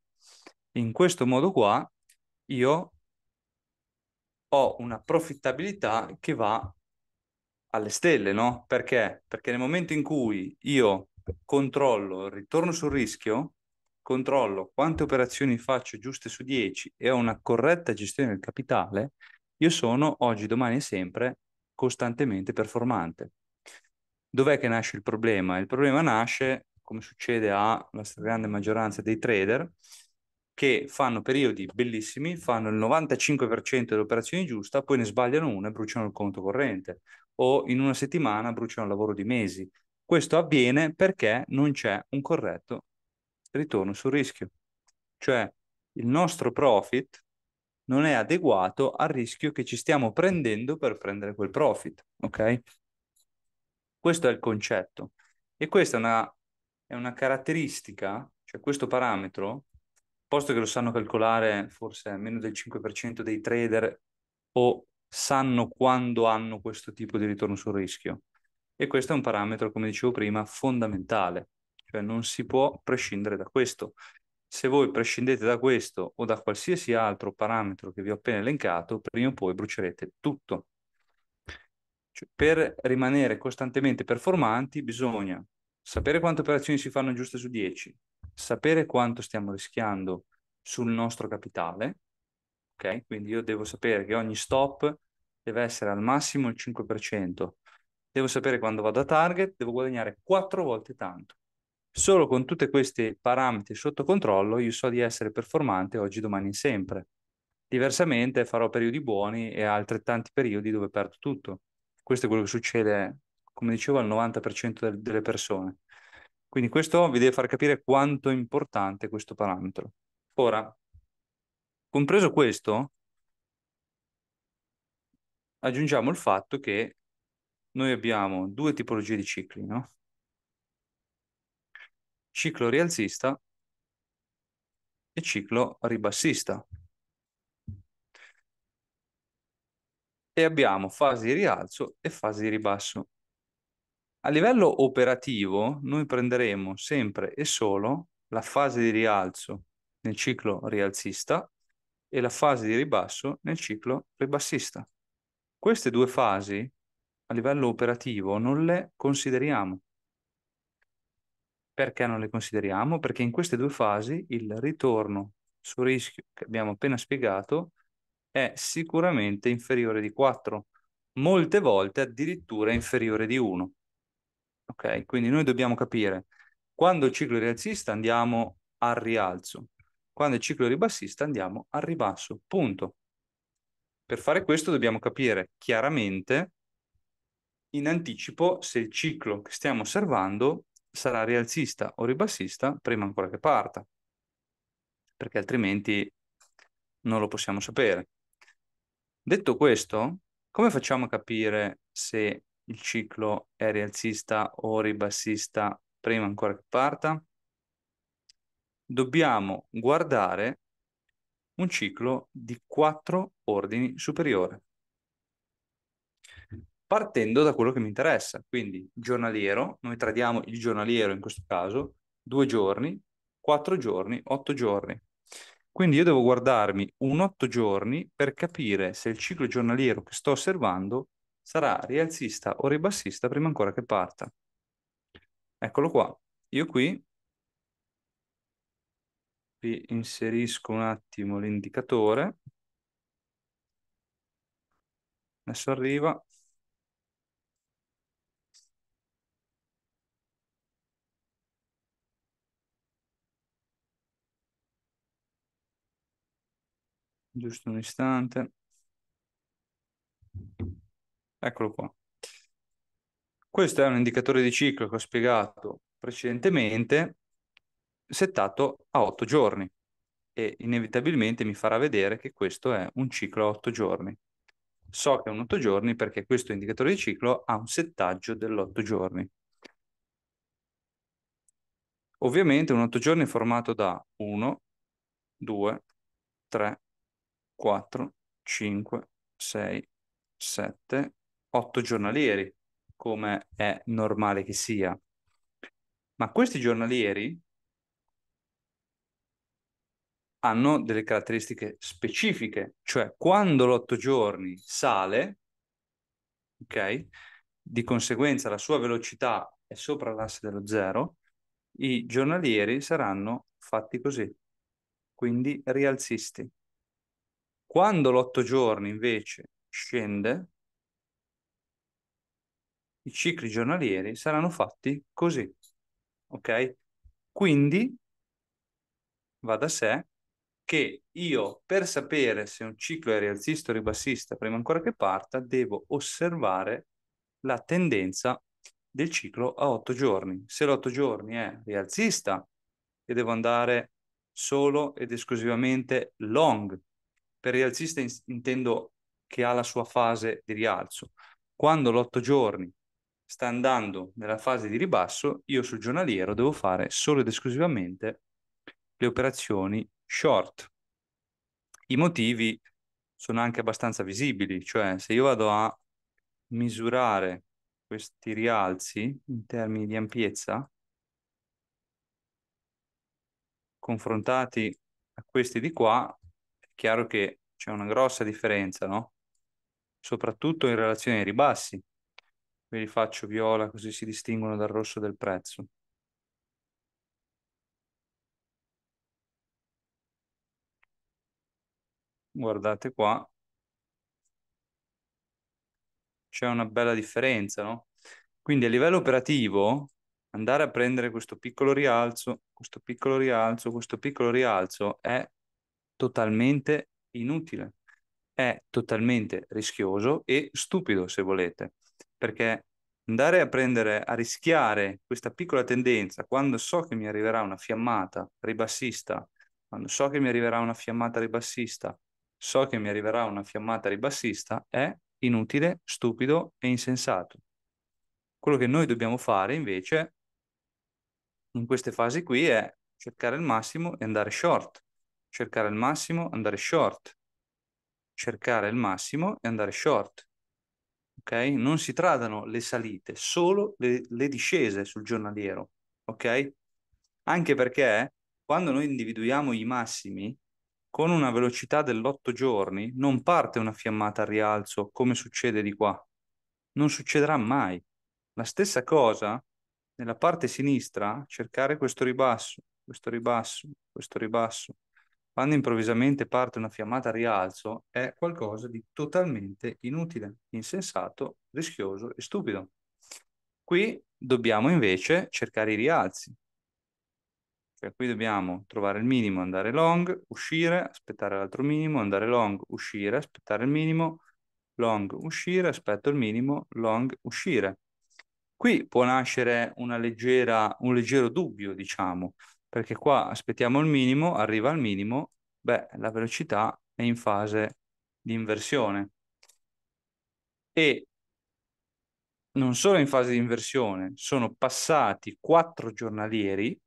[SPEAKER 1] In questo modo qua io ho una profittabilità che va alle stelle, no? Perché? Perché nel momento in cui io controllo il ritorno sul rischio, controllo quante operazioni faccio giuste su 10 e ho una corretta gestione del capitale, io sono oggi, domani e sempre costantemente performante. Dov'è che nasce il problema? Il problema nasce, come succede alla stragrande maggioranza dei trader, che fanno periodi bellissimi, fanno il 95% delle operazioni giuste, poi ne sbagliano una e bruciano il conto corrente, o in una settimana bruciano il lavoro di mesi, questo avviene perché non c'è un corretto ritorno sul rischio. Cioè il nostro profit non è adeguato al rischio che ci stiamo prendendo per prendere quel profit, ok? Questo è il concetto. E questa è una, è una caratteristica, cioè questo parametro, posto che lo sanno calcolare forse meno del 5% dei trader o sanno quando hanno questo tipo di ritorno sul rischio, e questo è un parametro, come dicevo prima, fondamentale, cioè non si può prescindere da questo. Se voi prescindete da questo o da qualsiasi altro parametro che vi ho appena elencato, prima o poi brucerete tutto. Cioè, per rimanere costantemente performanti bisogna sapere quante operazioni si fanno giuste su 10, sapere quanto stiamo rischiando sul nostro capitale, ok? Quindi io devo sapere che ogni stop deve essere al massimo il 5%, devo sapere quando vado a target, devo guadagnare quattro volte tanto. Solo con tutti questi parametri sotto controllo io so di essere performante oggi, domani e sempre. Diversamente farò periodi buoni e altrettanti periodi dove perdo tutto. Questo è quello che succede, come dicevo, al 90% delle persone. Quindi questo vi deve far capire quanto è importante questo parametro. Ora, compreso questo, aggiungiamo il fatto che noi abbiamo due tipologie di cicli, no? Ciclo rialzista e ciclo ribassista. E abbiamo fasi di rialzo e fasi di ribasso. A livello operativo noi prenderemo sempre e solo la fase di rialzo nel ciclo rialzista e la fase di ribasso nel ciclo ribassista. Queste due fasi a livello operativo non le consideriamo. Perché non le consideriamo? Perché in queste due fasi il ritorno su rischio che abbiamo appena spiegato è sicuramente inferiore di 4, molte volte addirittura inferiore di 1. Ok, quindi noi dobbiamo capire quando il ciclo rialzista andiamo al rialzo, quando il ciclo ribassista andiamo al ribasso, punto. Per fare questo dobbiamo capire chiaramente in anticipo se il ciclo che stiamo osservando sarà rialzista o ribassista prima ancora che parta, perché altrimenti non lo possiamo sapere. Detto questo, come facciamo a capire se il ciclo è rialzista o ribassista prima ancora che parta? Dobbiamo guardare un ciclo di quattro ordini superiore partendo da quello che mi interessa. Quindi giornaliero, noi tradiamo il giornaliero in questo caso, due giorni, quattro giorni, otto giorni. Quindi io devo guardarmi un otto giorni per capire se il ciclo giornaliero che sto osservando sarà rialzista o ribassista prima ancora che parta. Eccolo qua. Io qui vi inserisco un attimo l'indicatore. Adesso arriva. giusto un istante. Eccolo qua. Questo è un indicatore di ciclo che ho spiegato precedentemente, settato a 8 giorni e inevitabilmente mi farà vedere che questo è un ciclo a 8 giorni. So che è un 8 giorni perché questo indicatore di ciclo ha un settaggio dell'8 giorni. Ovviamente un 8 giorni è formato da 1, 2, 3, 4, 5, 6, 7, 8 giornalieri, come è normale che sia. Ma questi giornalieri hanno delle caratteristiche specifiche, cioè quando l'otto giorni sale, ok, di conseguenza la sua velocità è sopra l'asse dello zero, i giornalieri saranno fatti così, quindi rialzisti. Quando l'otto giorni invece scende, i cicli giornalieri saranno fatti così. Ok? Quindi va da sé che io per sapere se un ciclo è rialzista o ribassista prima ancora che parta devo osservare la tendenza del ciclo a otto giorni. Se l'otto giorni è rialzista e devo andare solo ed esclusivamente long per rialzista in- intendo che ha la sua fase di rialzo. Quando l'otto giorni sta andando nella fase di ribasso, io sul giornaliero devo fare solo ed esclusivamente le operazioni short. I motivi sono anche abbastanza visibili, cioè se io vado a misurare questi rialzi in termini di ampiezza, confrontati a questi di qua, chiaro che c'è una grossa differenza, no? Soprattutto in relazione ai ribassi. Ve li faccio viola così si distinguono dal rosso del prezzo. Guardate qua, c'è una bella differenza, no? Quindi a livello operativo, andare a prendere questo piccolo rialzo, questo piccolo rialzo, questo piccolo rialzo è totalmente inutile, è totalmente rischioso e stupido se volete, perché andare a prendere, a rischiare questa piccola tendenza quando so che mi arriverà una fiammata ribassista, quando so che mi arriverà una fiammata ribassista, so che mi arriverà una fiammata ribassista, è inutile, stupido e insensato. Quello che noi dobbiamo fare invece in queste fasi qui è cercare il massimo e andare short, cercare il massimo, andare short, cercare il massimo e andare short. Ok? Non si tradano le salite, solo le, le discese sul giornaliero. Ok? Anche perché eh, quando noi individuiamo i massimi, con una velocità dell'otto giorni non parte una fiammata al rialzo come succede di qua. Non succederà mai. La stessa cosa nella parte sinistra, cercare questo ribasso, questo ribasso, questo ribasso, quando improvvisamente parte una fiammata a rialzo, è qualcosa di totalmente inutile, insensato, rischioso e stupido. Qui dobbiamo invece cercare i rialzi. Cioè qui dobbiamo trovare il minimo, andare long, uscire, aspettare l'altro minimo, andare long, uscire, aspettare il minimo, long, uscire, aspetto il minimo, long, uscire. Qui può nascere leggera, un leggero dubbio, diciamo, perché qua aspettiamo il minimo, arriva al minimo, beh, la velocità è in fase di inversione. E non solo in fase di inversione, sono passati quattro giornalieri,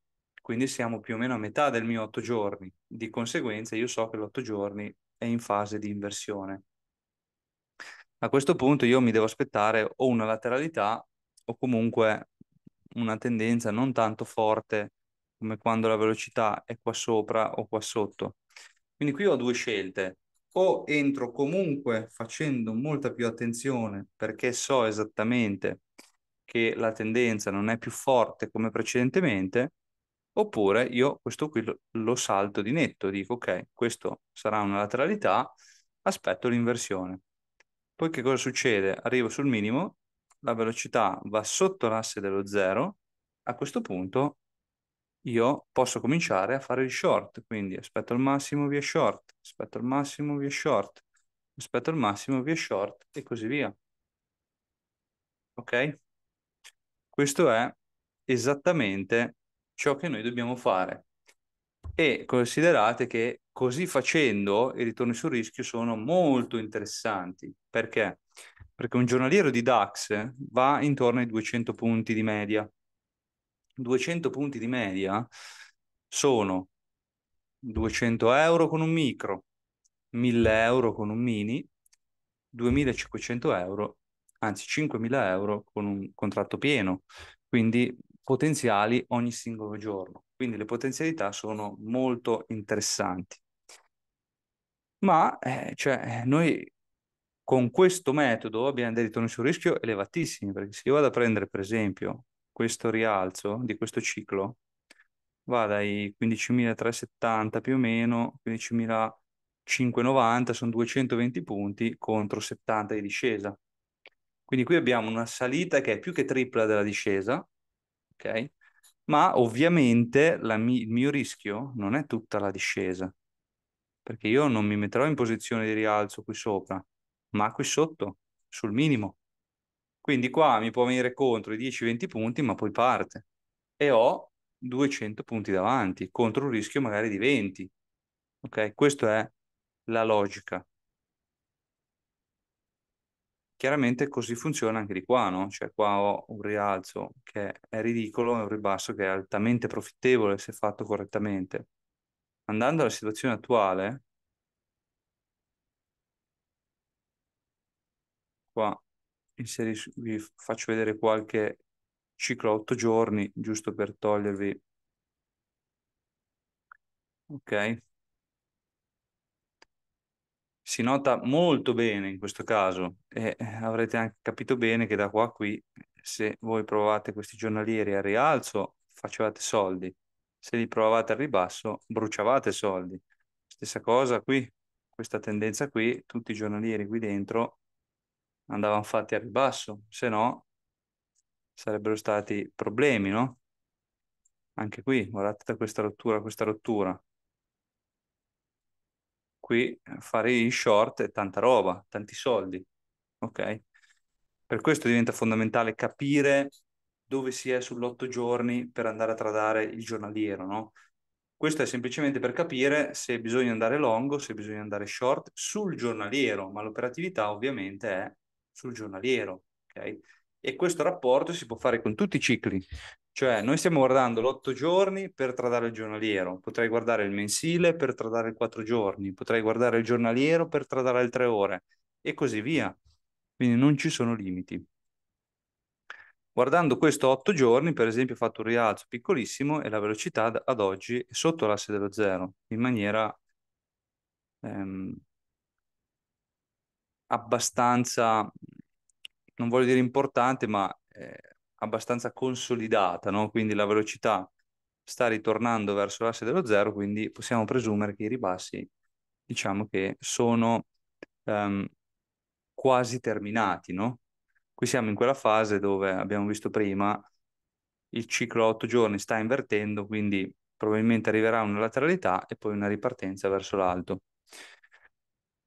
[SPEAKER 1] quindi siamo più o meno a metà del mio otto giorni. Di conseguenza io so che l'otto giorni è in fase di inversione. A questo punto io mi devo aspettare o una lateralità o comunque una tendenza non tanto forte come quando la velocità è qua sopra o qua sotto. Quindi qui ho due scelte. O entro comunque facendo molta più attenzione perché so esattamente che la tendenza non è più forte come precedentemente, oppure io questo qui lo, salto di netto, dico ok, questo sarà una lateralità, aspetto l'inversione. Poi che cosa succede? Arrivo sul minimo, la velocità va sotto l'asse dello zero, a questo punto io posso cominciare a fare il short, quindi aspetto il massimo via short, aspetto il massimo via short, aspetto il massimo via short e così via. Ok? Questo è esattamente ciò che noi dobbiamo fare. E considerate che così facendo i ritorni sul rischio sono molto interessanti. Perché? Perché un giornaliero di DAX va intorno ai 200 punti di media 200 punti di media sono 200 euro con un micro, 1000 euro con un mini, 2500 euro, anzi 5000 euro con un contratto pieno, quindi potenziali ogni singolo giorno. Quindi le potenzialità sono molto interessanti. Ma eh, cioè, eh, noi con questo metodo abbiamo dei ritorni sul rischio elevatissimi, perché se io vado a prendere per esempio questo rialzo, di questo ciclo, va dai 15.370 più o meno, 15.590, sono 220 punti contro 70 di discesa. Quindi qui abbiamo una salita che è più che tripla della discesa, ok? Ma ovviamente mi- il mio rischio non è tutta la discesa, perché io non mi metterò in posizione di rialzo qui sopra, ma qui sotto, sul minimo. Quindi qua mi può venire contro i 10-20 punti, ma poi parte. E ho 200 punti davanti, contro un rischio magari di 20. Ok? Questa è la logica. Chiaramente così funziona anche di qua, no? Cioè qua ho un rialzo che è ridicolo e un ribasso che è altamente profittevole se fatto correttamente. Andando alla situazione attuale, qua inserisco, vi faccio vedere qualche ciclo a 8 giorni, giusto per togliervi. Ok. Si nota molto bene in questo caso e eh, avrete anche capito bene che da qua a qui, se voi provate questi giornalieri a rialzo, facevate soldi. Se li provavate al ribasso, bruciavate soldi. Stessa cosa qui, questa tendenza qui, tutti i giornalieri qui dentro andavano fatti a ribasso, se no sarebbero stati problemi, no? Anche qui, guardate da questa rottura questa rottura. Qui eh, fare in short è tanta roba, tanti soldi, ok? Per questo diventa fondamentale capire dove si è sull'otto giorni per andare a tradare il giornaliero, no? Questo è semplicemente per capire se bisogna andare long se bisogna andare short sul giornaliero, ma l'operatività ovviamente è sul giornaliero. Okay? E questo rapporto si può fare con tutti i cicli, cioè noi stiamo guardando l'otto giorni per tradare il giornaliero, potrei guardare il mensile per tradare il quattro giorni, potrei guardare il giornaliero per tradare il tre ore e così via. Quindi non ci sono limiti. Guardando questo otto giorni, per esempio, ho fatto un rialzo piccolissimo e la velocità ad oggi è sotto l'asse dello zero in maniera ehm, abbastanza, non voglio dire importante, ma eh, abbastanza consolidata, no? quindi la velocità sta ritornando verso l'asse dello zero, quindi possiamo presumere che i ribassi, diciamo che sono um, quasi terminati, no? Qui siamo in quella fase dove abbiamo visto prima il ciclo a 8 giorni sta invertendo, quindi probabilmente arriverà una lateralità e poi una ripartenza verso l'alto.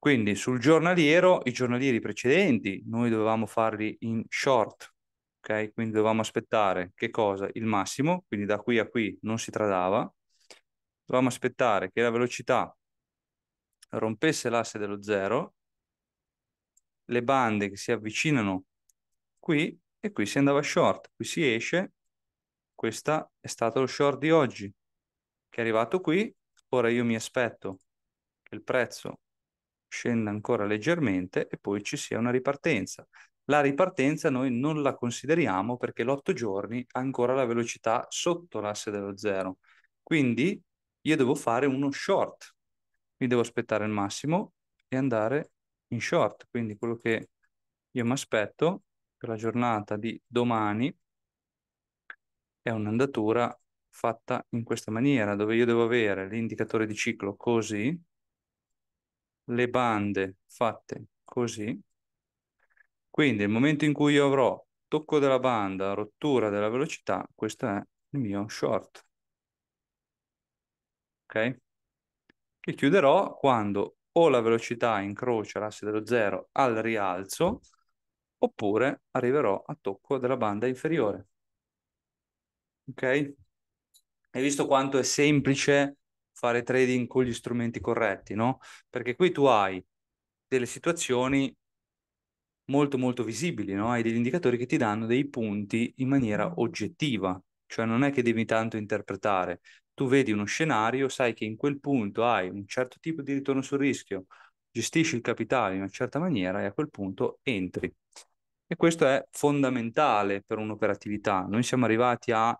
[SPEAKER 1] Quindi sul giornaliero, i giornalieri precedenti, noi dovevamo farli in short, ok? Quindi dovevamo aspettare che cosa? Il massimo, quindi da qui a qui non si tradava. Dovevamo aspettare che la velocità rompesse l'asse dello zero, le bande che si avvicinano qui e qui si andava short, qui si esce. Questo è stato lo short di oggi, che è arrivato qui. Ora io mi aspetto che il prezzo scenda ancora leggermente e poi ci sia una ripartenza. La ripartenza noi non la consideriamo perché l'8 giorni ha ancora la velocità sotto l'asse dello zero. Quindi io devo fare uno short. Mi devo aspettare il massimo e andare in short. Quindi quello che io mi aspetto per la giornata di domani è un'andatura fatta in questa maniera, dove io devo avere l'indicatore di ciclo così, le bande fatte così. Quindi nel momento in cui io avrò tocco della banda, rottura della velocità, questo è il mio short. Ok? Che chiuderò quando o la velocità incrocia l'asse dello zero al rialzo, oppure arriverò a tocco della banda inferiore. Ok? Hai visto quanto è semplice fare trading con gli strumenti corretti, no? Perché qui tu hai delle situazioni molto molto visibili, no? Hai degli indicatori che ti danno dei punti in maniera mm. oggettiva, cioè non è che devi tanto interpretare. Tu vedi uno scenario, sai che in quel punto hai un certo tipo di ritorno sul rischio, gestisci il capitale in una certa maniera e a quel punto entri. E questo è fondamentale per un'operatività. Noi siamo arrivati a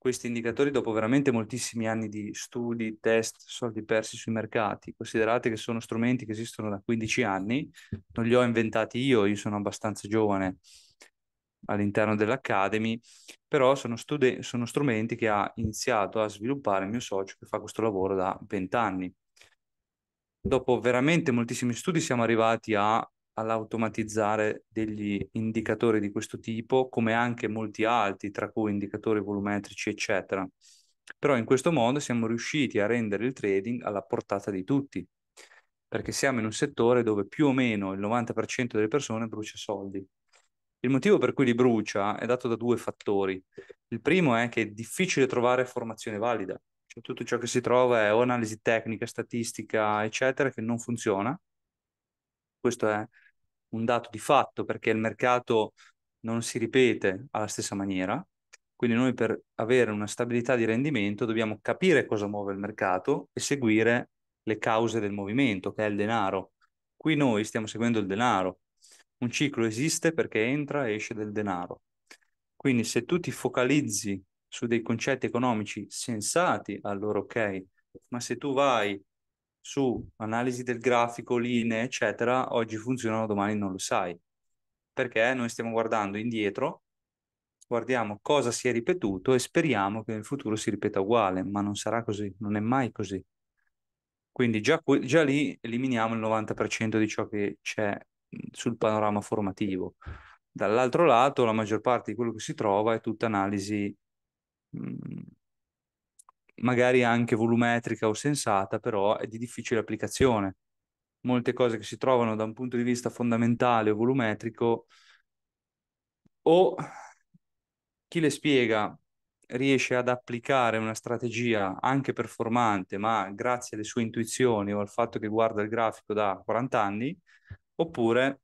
[SPEAKER 1] questi indicatori dopo veramente moltissimi anni di studi, test, soldi persi sui mercati. Considerate che sono strumenti che esistono da 15 anni, non li ho inventati io, io sono abbastanza giovane all'interno dell'Academy, però sono, studi- sono strumenti che ha iniziato a sviluppare il mio socio che fa questo lavoro da 20 anni. Dopo veramente moltissimi studi siamo arrivati a all'automatizzare degli indicatori di questo tipo, come anche molti altri, tra cui indicatori volumetrici, eccetera. Però in questo modo siamo riusciti a rendere il trading alla portata di tutti, perché siamo in un settore dove più o meno il 90% delle persone brucia soldi. Il motivo per cui li brucia è dato da due fattori. Il primo è che è difficile trovare formazione valida, cioè tutto ciò che si trova è o analisi tecnica, statistica, eccetera, che non funziona, questo è un dato di fatto perché il mercato non si ripete alla stessa maniera. Quindi noi per avere una stabilità di rendimento dobbiamo capire cosa muove il mercato e seguire le cause del movimento, che è il denaro. Qui noi stiamo seguendo il denaro. Un ciclo esiste perché entra e esce del denaro. Quindi se tu ti focalizzi su dei concetti economici sensati, allora ok, ma se tu vai su analisi del grafico, linee, eccetera, oggi funzionano, domani non lo sai. Perché noi stiamo guardando indietro, guardiamo cosa si è ripetuto e speriamo che nel futuro si ripeta uguale, ma non sarà così, non è mai così. Quindi già, già lì eliminiamo il 90% di ciò che c'è sul panorama formativo. Dall'altro lato, la maggior parte di quello che si trova è tutta analisi mh, magari anche volumetrica o sensata, però è di difficile applicazione. Molte cose che si trovano da un punto di vista fondamentale o volumetrico, o chi le spiega riesce ad applicare una strategia anche performante, ma grazie alle sue intuizioni o al fatto che guarda il grafico da 40 anni, oppure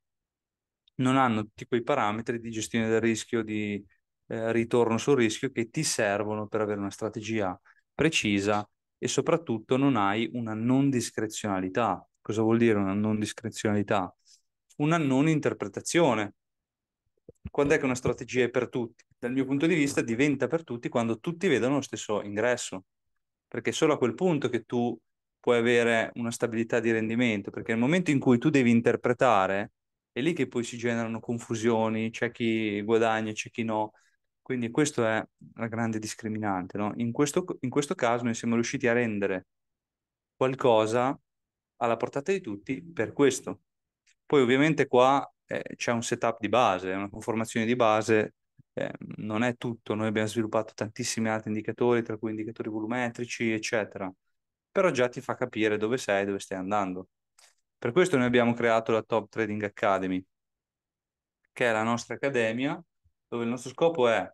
[SPEAKER 1] non hanno tutti quei parametri di gestione del rischio, di eh, ritorno sul rischio che ti servono per avere una strategia precisa e soprattutto non hai una non discrezionalità. Cosa vuol dire una non discrezionalità? Una non interpretazione. Quando è che una strategia è per tutti? Dal mio punto di vista diventa per tutti quando tutti vedono lo stesso ingresso, perché è solo a quel punto che tu puoi avere una stabilità di rendimento, perché nel momento in cui tu devi interpretare, è lì che poi si generano confusioni, c'è chi guadagna, c'è chi no, quindi questa è la grande discriminante. No? In, questo, in questo caso noi siamo riusciti a rendere qualcosa alla portata di tutti per questo. Poi ovviamente qua eh, c'è un setup di base, una conformazione di base, eh, non è tutto, noi abbiamo sviluppato tantissimi altri indicatori, tra cui indicatori volumetrici, eccetera, però già ti fa capire dove sei, dove stai andando. Per questo noi abbiamo creato la Top Trading Academy, che è la nostra accademia, dove il nostro scopo è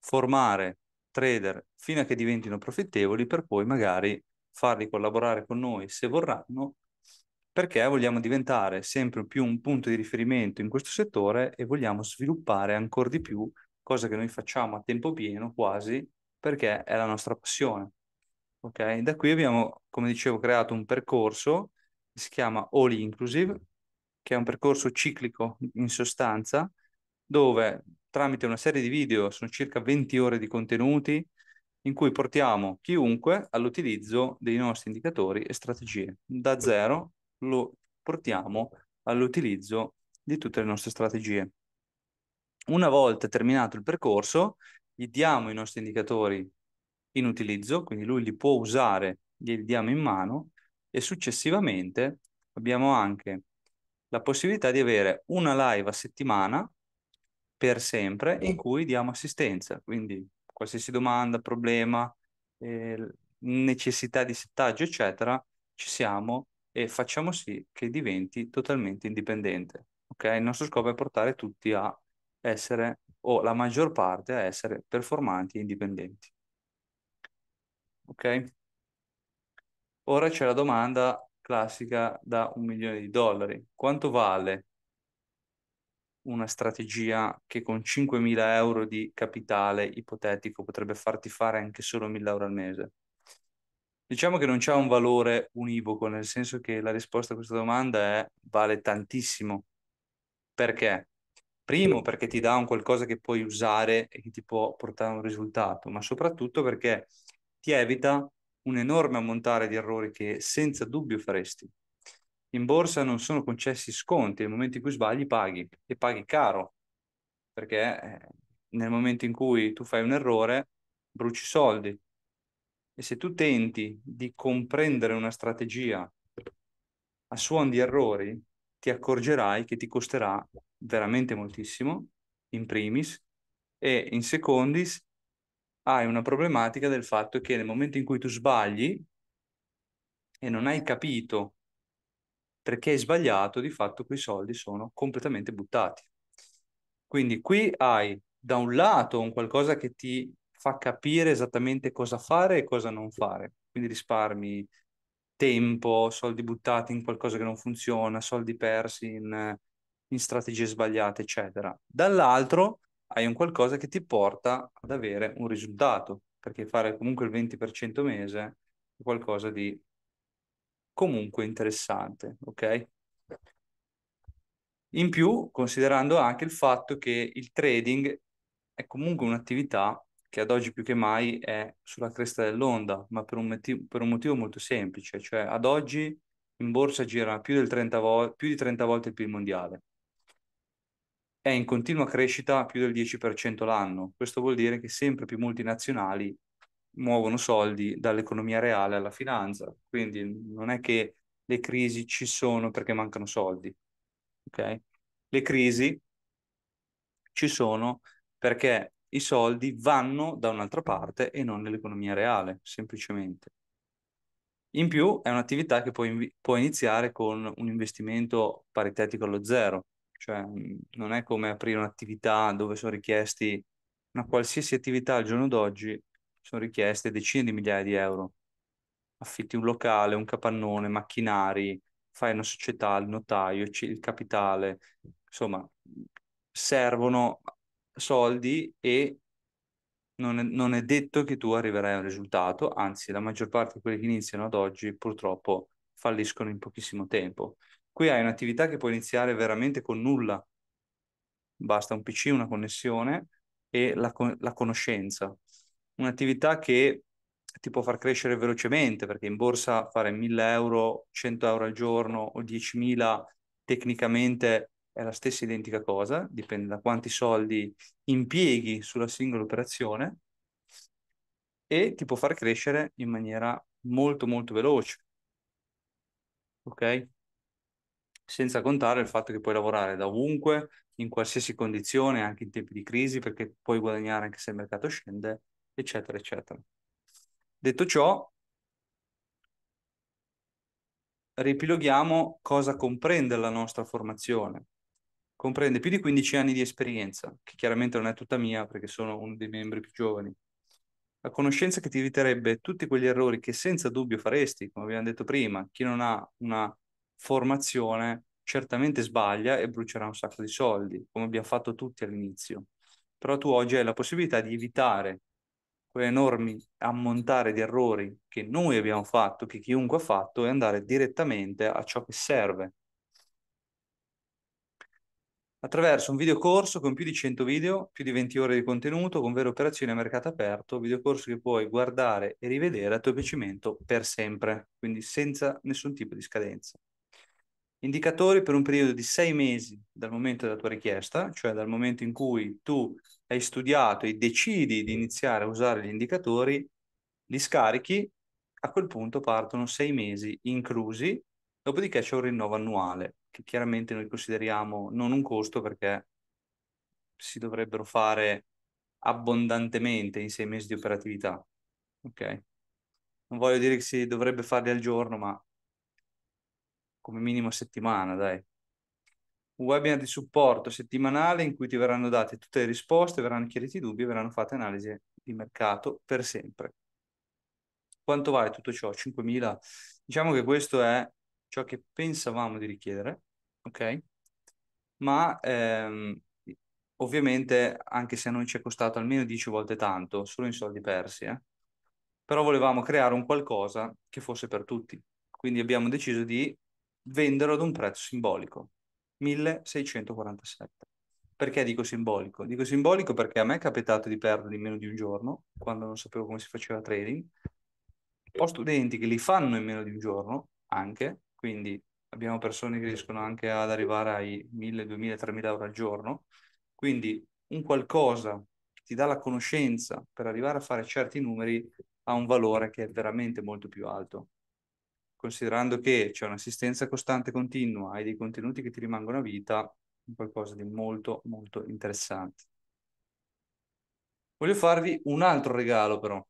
[SPEAKER 1] formare trader fino a che diventino profittevoli per poi magari farli collaborare con noi se vorranno perché vogliamo diventare sempre più un punto di riferimento in questo settore e vogliamo sviluppare ancora di più, cosa che noi facciamo a tempo pieno quasi, perché è la nostra passione. Ok, Da qui abbiamo, come dicevo, creato un percorso che si chiama All Inclusive, che è un percorso ciclico in sostanza, dove tramite una serie di video, sono circa 20 ore di contenuti, in cui portiamo chiunque all'utilizzo dei nostri indicatori e strategie. Da zero lo portiamo all'utilizzo di tutte le nostre strategie. Una volta terminato il percorso, gli diamo i nostri indicatori in utilizzo, quindi lui li può usare, glieli diamo in mano e successivamente abbiamo anche la possibilità di avere una live a settimana per sempre in cui diamo assistenza. Quindi qualsiasi domanda, problema, eh, necessità di settaggio, eccetera, ci siamo e facciamo sì che diventi totalmente indipendente. Okay? Il nostro scopo è portare tutti a essere, o la maggior parte, a essere performanti e indipendenti. Ok? Ora c'è la domanda classica da un milione di dollari. Quanto vale una strategia che con 5.000 euro di capitale ipotetico potrebbe farti fare anche solo 1.000 euro al mese? Diciamo che non c'è un valore univoco, nel senso che la risposta a questa domanda è vale tantissimo. Perché? Primo, perché ti dà un qualcosa che puoi usare e che ti può portare a un risultato, ma soprattutto perché ti evita un enorme ammontare di errori che senza dubbio faresti in borsa non sono concessi sconti, nel momento in cui sbagli paghi e paghi caro, perché eh, nel momento in cui tu fai un errore bruci soldi. E se tu tenti di comprendere una strategia a suon di errori, ti accorgerai che ti costerà veramente moltissimo, in primis, e in secondis hai una problematica del fatto che nel momento in cui tu sbagli e non hai capito perché è sbagliato, di fatto quei soldi sono completamente buttati. Quindi qui hai da un lato un qualcosa che ti fa capire esattamente cosa fare e cosa non fare, quindi risparmi tempo, soldi buttati in qualcosa che non funziona, soldi persi in, in strategie sbagliate, eccetera. Dall'altro hai un qualcosa che ti porta ad avere un risultato, perché fare comunque il 20% mese è qualcosa di comunque interessante, ok? In più, considerando anche il fatto che il trading è comunque un'attività che ad oggi più che mai è sulla cresta dell'onda, ma per un, motiv- per un motivo molto semplice, cioè ad oggi in borsa gira più, vo- più di 30 volte il PIL mondiale. È in continua crescita più del 10% l'anno. Questo vuol dire che sempre più multinazionali muovono soldi dall'economia reale alla finanza, quindi non è che le crisi ci sono perché mancano soldi, ok? Le crisi ci sono perché i soldi vanno da un'altra parte e non nell'economia reale, semplicemente. In più è un'attività che può, invi- può iniziare con un investimento paritetico allo zero, cioè mm, non è come aprire un'attività dove sono richiesti una qualsiasi attività al giorno d'oggi sono richieste decine di migliaia di euro. Affitti un locale, un capannone, macchinari, fai una società, il notaio, il capitale, insomma, servono soldi e non è, non è, detto che tu arriverai a un risultato, anzi la maggior parte di quelli che iniziano ad oggi purtroppo falliscono in pochissimo tempo. Qui hai un'attività che puoi iniziare veramente con nulla, basta un PC, una connessione e la, la conoscenza, un'attività che ti può far crescere velocemente, perché in borsa fare 1000 euro, 100 euro al giorno o 10.000 tecnicamente è la stessa identica cosa, dipende da quanti soldi impieghi sulla singola operazione e ti può far crescere in maniera molto molto veloce. Ok? Senza contare il fatto che puoi lavorare da ovunque, in qualsiasi condizione, anche in tempi di crisi, perché puoi guadagnare anche se il mercato scende eccetera, eccetera. Detto ciò, riepiloghiamo cosa comprende la nostra formazione. Comprende più di 15 anni di esperienza, che chiaramente non è tutta mia perché sono uno dei membri più giovani. La conoscenza che ti eviterebbe tutti quegli errori che senza dubbio faresti, come abbiamo detto prima, chi non ha una formazione certamente sbaglia e brucerà un sacco di soldi, come abbiamo fatto tutti all'inizio. Però tu oggi hai la possibilità di evitare enormi ammontare di errori che noi abbiamo fatto, che chiunque ha fatto, e andare direttamente a ciò che serve. Attraverso un videocorso con più di 100 video, più di 20 ore di contenuto, con vere operazioni a mercato aperto, videocorso che puoi guardare e rivedere a tuo piacimento per sempre, quindi senza nessun tipo di scadenza. Indicatori per un periodo di 6 mesi dal momento della tua richiesta, cioè dal momento in cui tu hai studiato e decidi di iniziare a usare gli indicatori, li scarichi, a quel punto partono sei mesi inclusi, dopodiché c'è un rinnovo annuale, che chiaramente noi consideriamo non un costo perché si dovrebbero fare abbondantemente in sei mesi di operatività. Ok? Non voglio dire che si dovrebbe farli al giorno, ma come minimo settimana, dai un webinar di supporto settimanale in cui ti verranno date tutte le risposte, verranno chiariti i dubbi e verranno fatte analisi di mercato per sempre. Quanto vale tutto ciò? 5.000. Diciamo che questo è ciò che pensavamo di richiedere, ok? Ma ehm, ovviamente anche se a noi ci è costato almeno 10 volte tanto, solo in soldi persi, eh? però volevamo creare un qualcosa che fosse per tutti. Quindi abbiamo deciso di vendere ad un prezzo simbolico, 1647. Perché dico simbolico? Dico simbolico perché a me è capitato di perdere in meno di un giorno, quando non sapevo come si faceva trading. Ho studenti che li fanno in meno di un giorno, anche, quindi abbiamo persone che riescono anche ad arrivare ai 1000, 2000, 3000 euro al giorno. Quindi un qualcosa che ti dà la conoscenza per arrivare a fare certi numeri ha un valore che è veramente molto più alto considerando che c'è un'assistenza costante e continua, hai dei contenuti che ti rimangono a vita, è qualcosa di molto molto interessante. Voglio farvi un altro regalo però.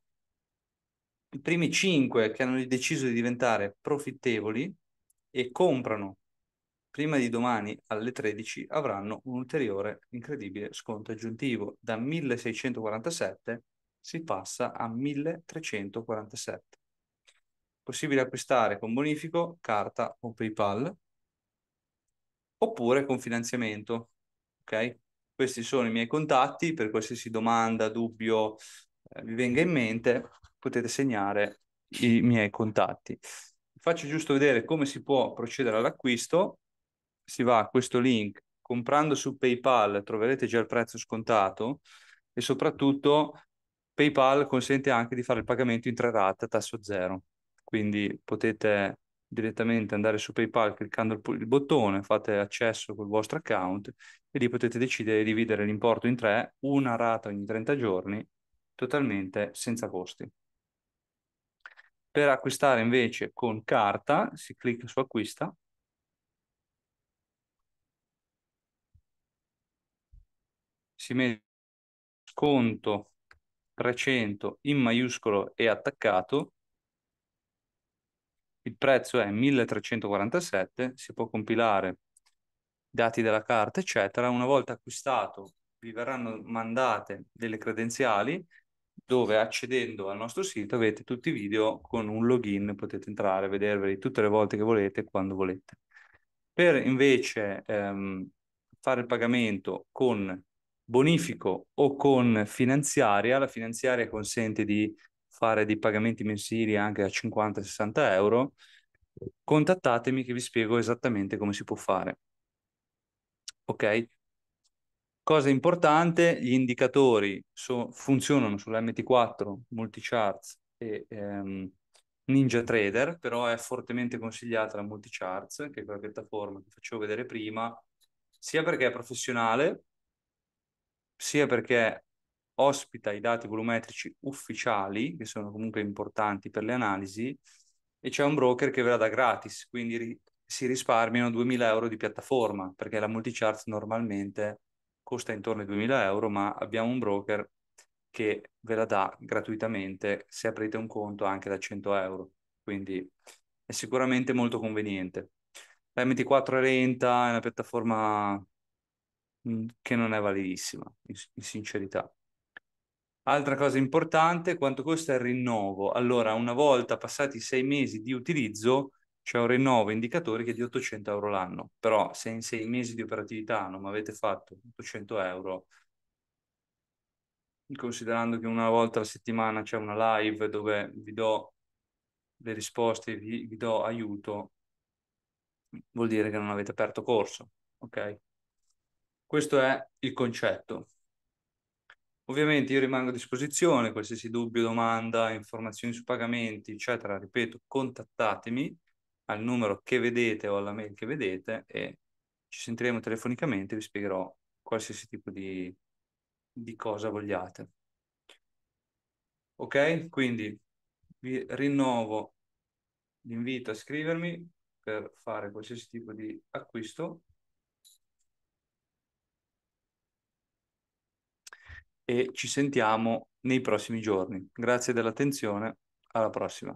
[SPEAKER 1] I primi 5 che hanno deciso di diventare profittevoli e comprano prima di domani alle 13 avranno un ulteriore incredibile sconto aggiuntivo. Da 1647 si passa a 1347. Possibile acquistare con bonifico, carta o PayPal oppure con finanziamento. Ok? Questi sono i miei contatti, per qualsiasi domanda, dubbio eh, vi venga in mente, potete segnare i miei contatti. Vi faccio giusto vedere come si può procedere all'acquisto. Si va a questo link, comprando su PayPal troverete già il prezzo scontato e soprattutto PayPal consente anche di fare il pagamento in tre rate a tasso zero quindi potete direttamente andare su PayPal cliccando il, il, bottone, fate accesso col vostro account e lì potete decidere di dividere l'importo in tre, una rata ogni 30 giorni, totalmente senza costi. Per acquistare invece con carta si clicca su acquista. Si mette sconto 300 in maiuscolo e attaccato il prezzo è 1347, si può compilare dati della carta, eccetera. Una volta acquistato vi verranno mandate delle credenziali dove accedendo al nostro sito avete tutti i video con un login, potete entrare, vederveli tutte le volte che volete, quando volete. Per invece ehm, fare il pagamento con bonifico o con finanziaria, la finanziaria consente di fare dei pagamenti mensili anche a 50-60 euro, contattatemi che vi spiego esattamente come si può fare. Ok? Cosa importante, gli indicatori so, funzionano sull'MT4, Multicharts e ehm, Ninja Trader, però è fortemente consigliata la Multicharts, che è quella piattaforma che facevo vedere prima, sia perché è professionale, sia perché ospita i dati volumetrici ufficiali, che sono comunque importanti per le analisi, e c'è un broker che ve la dà gratis, quindi ri- si risparmiano 2.000 euro di piattaforma, perché la multichart normalmente costa intorno ai 2.000 euro, ma abbiamo un broker che ve la dà gratuitamente se aprite un conto anche da 100 euro, quindi è sicuramente molto conveniente. La M24 Renta è una piattaforma mm, che non è validissima, in, in sincerità. Altra cosa importante, quanto costa il rinnovo? Allora, una volta passati sei mesi di utilizzo, c'è un rinnovo indicatore che è di 800 euro l'anno. Però se in sei mesi di operatività non mi avete fatto 800 euro, considerando che una volta alla settimana c'è una live dove vi do le risposte, vi, vi do aiuto, vuol dire che non avete aperto corso, ok? Questo è il concetto. Ovviamente io rimango a disposizione, qualsiasi dubbio, domanda, informazioni su pagamenti, eccetera, ripeto, contattatemi al numero che vedete o alla mail che vedete e ci sentiremo telefonicamente, vi spiegherò qualsiasi tipo di, di cosa vogliate. Ok? Quindi vi rinnovo l'invito a scrivermi per fare qualsiasi tipo di acquisto e ci sentiamo nei prossimi giorni. Grazie dell'attenzione, alla prossima.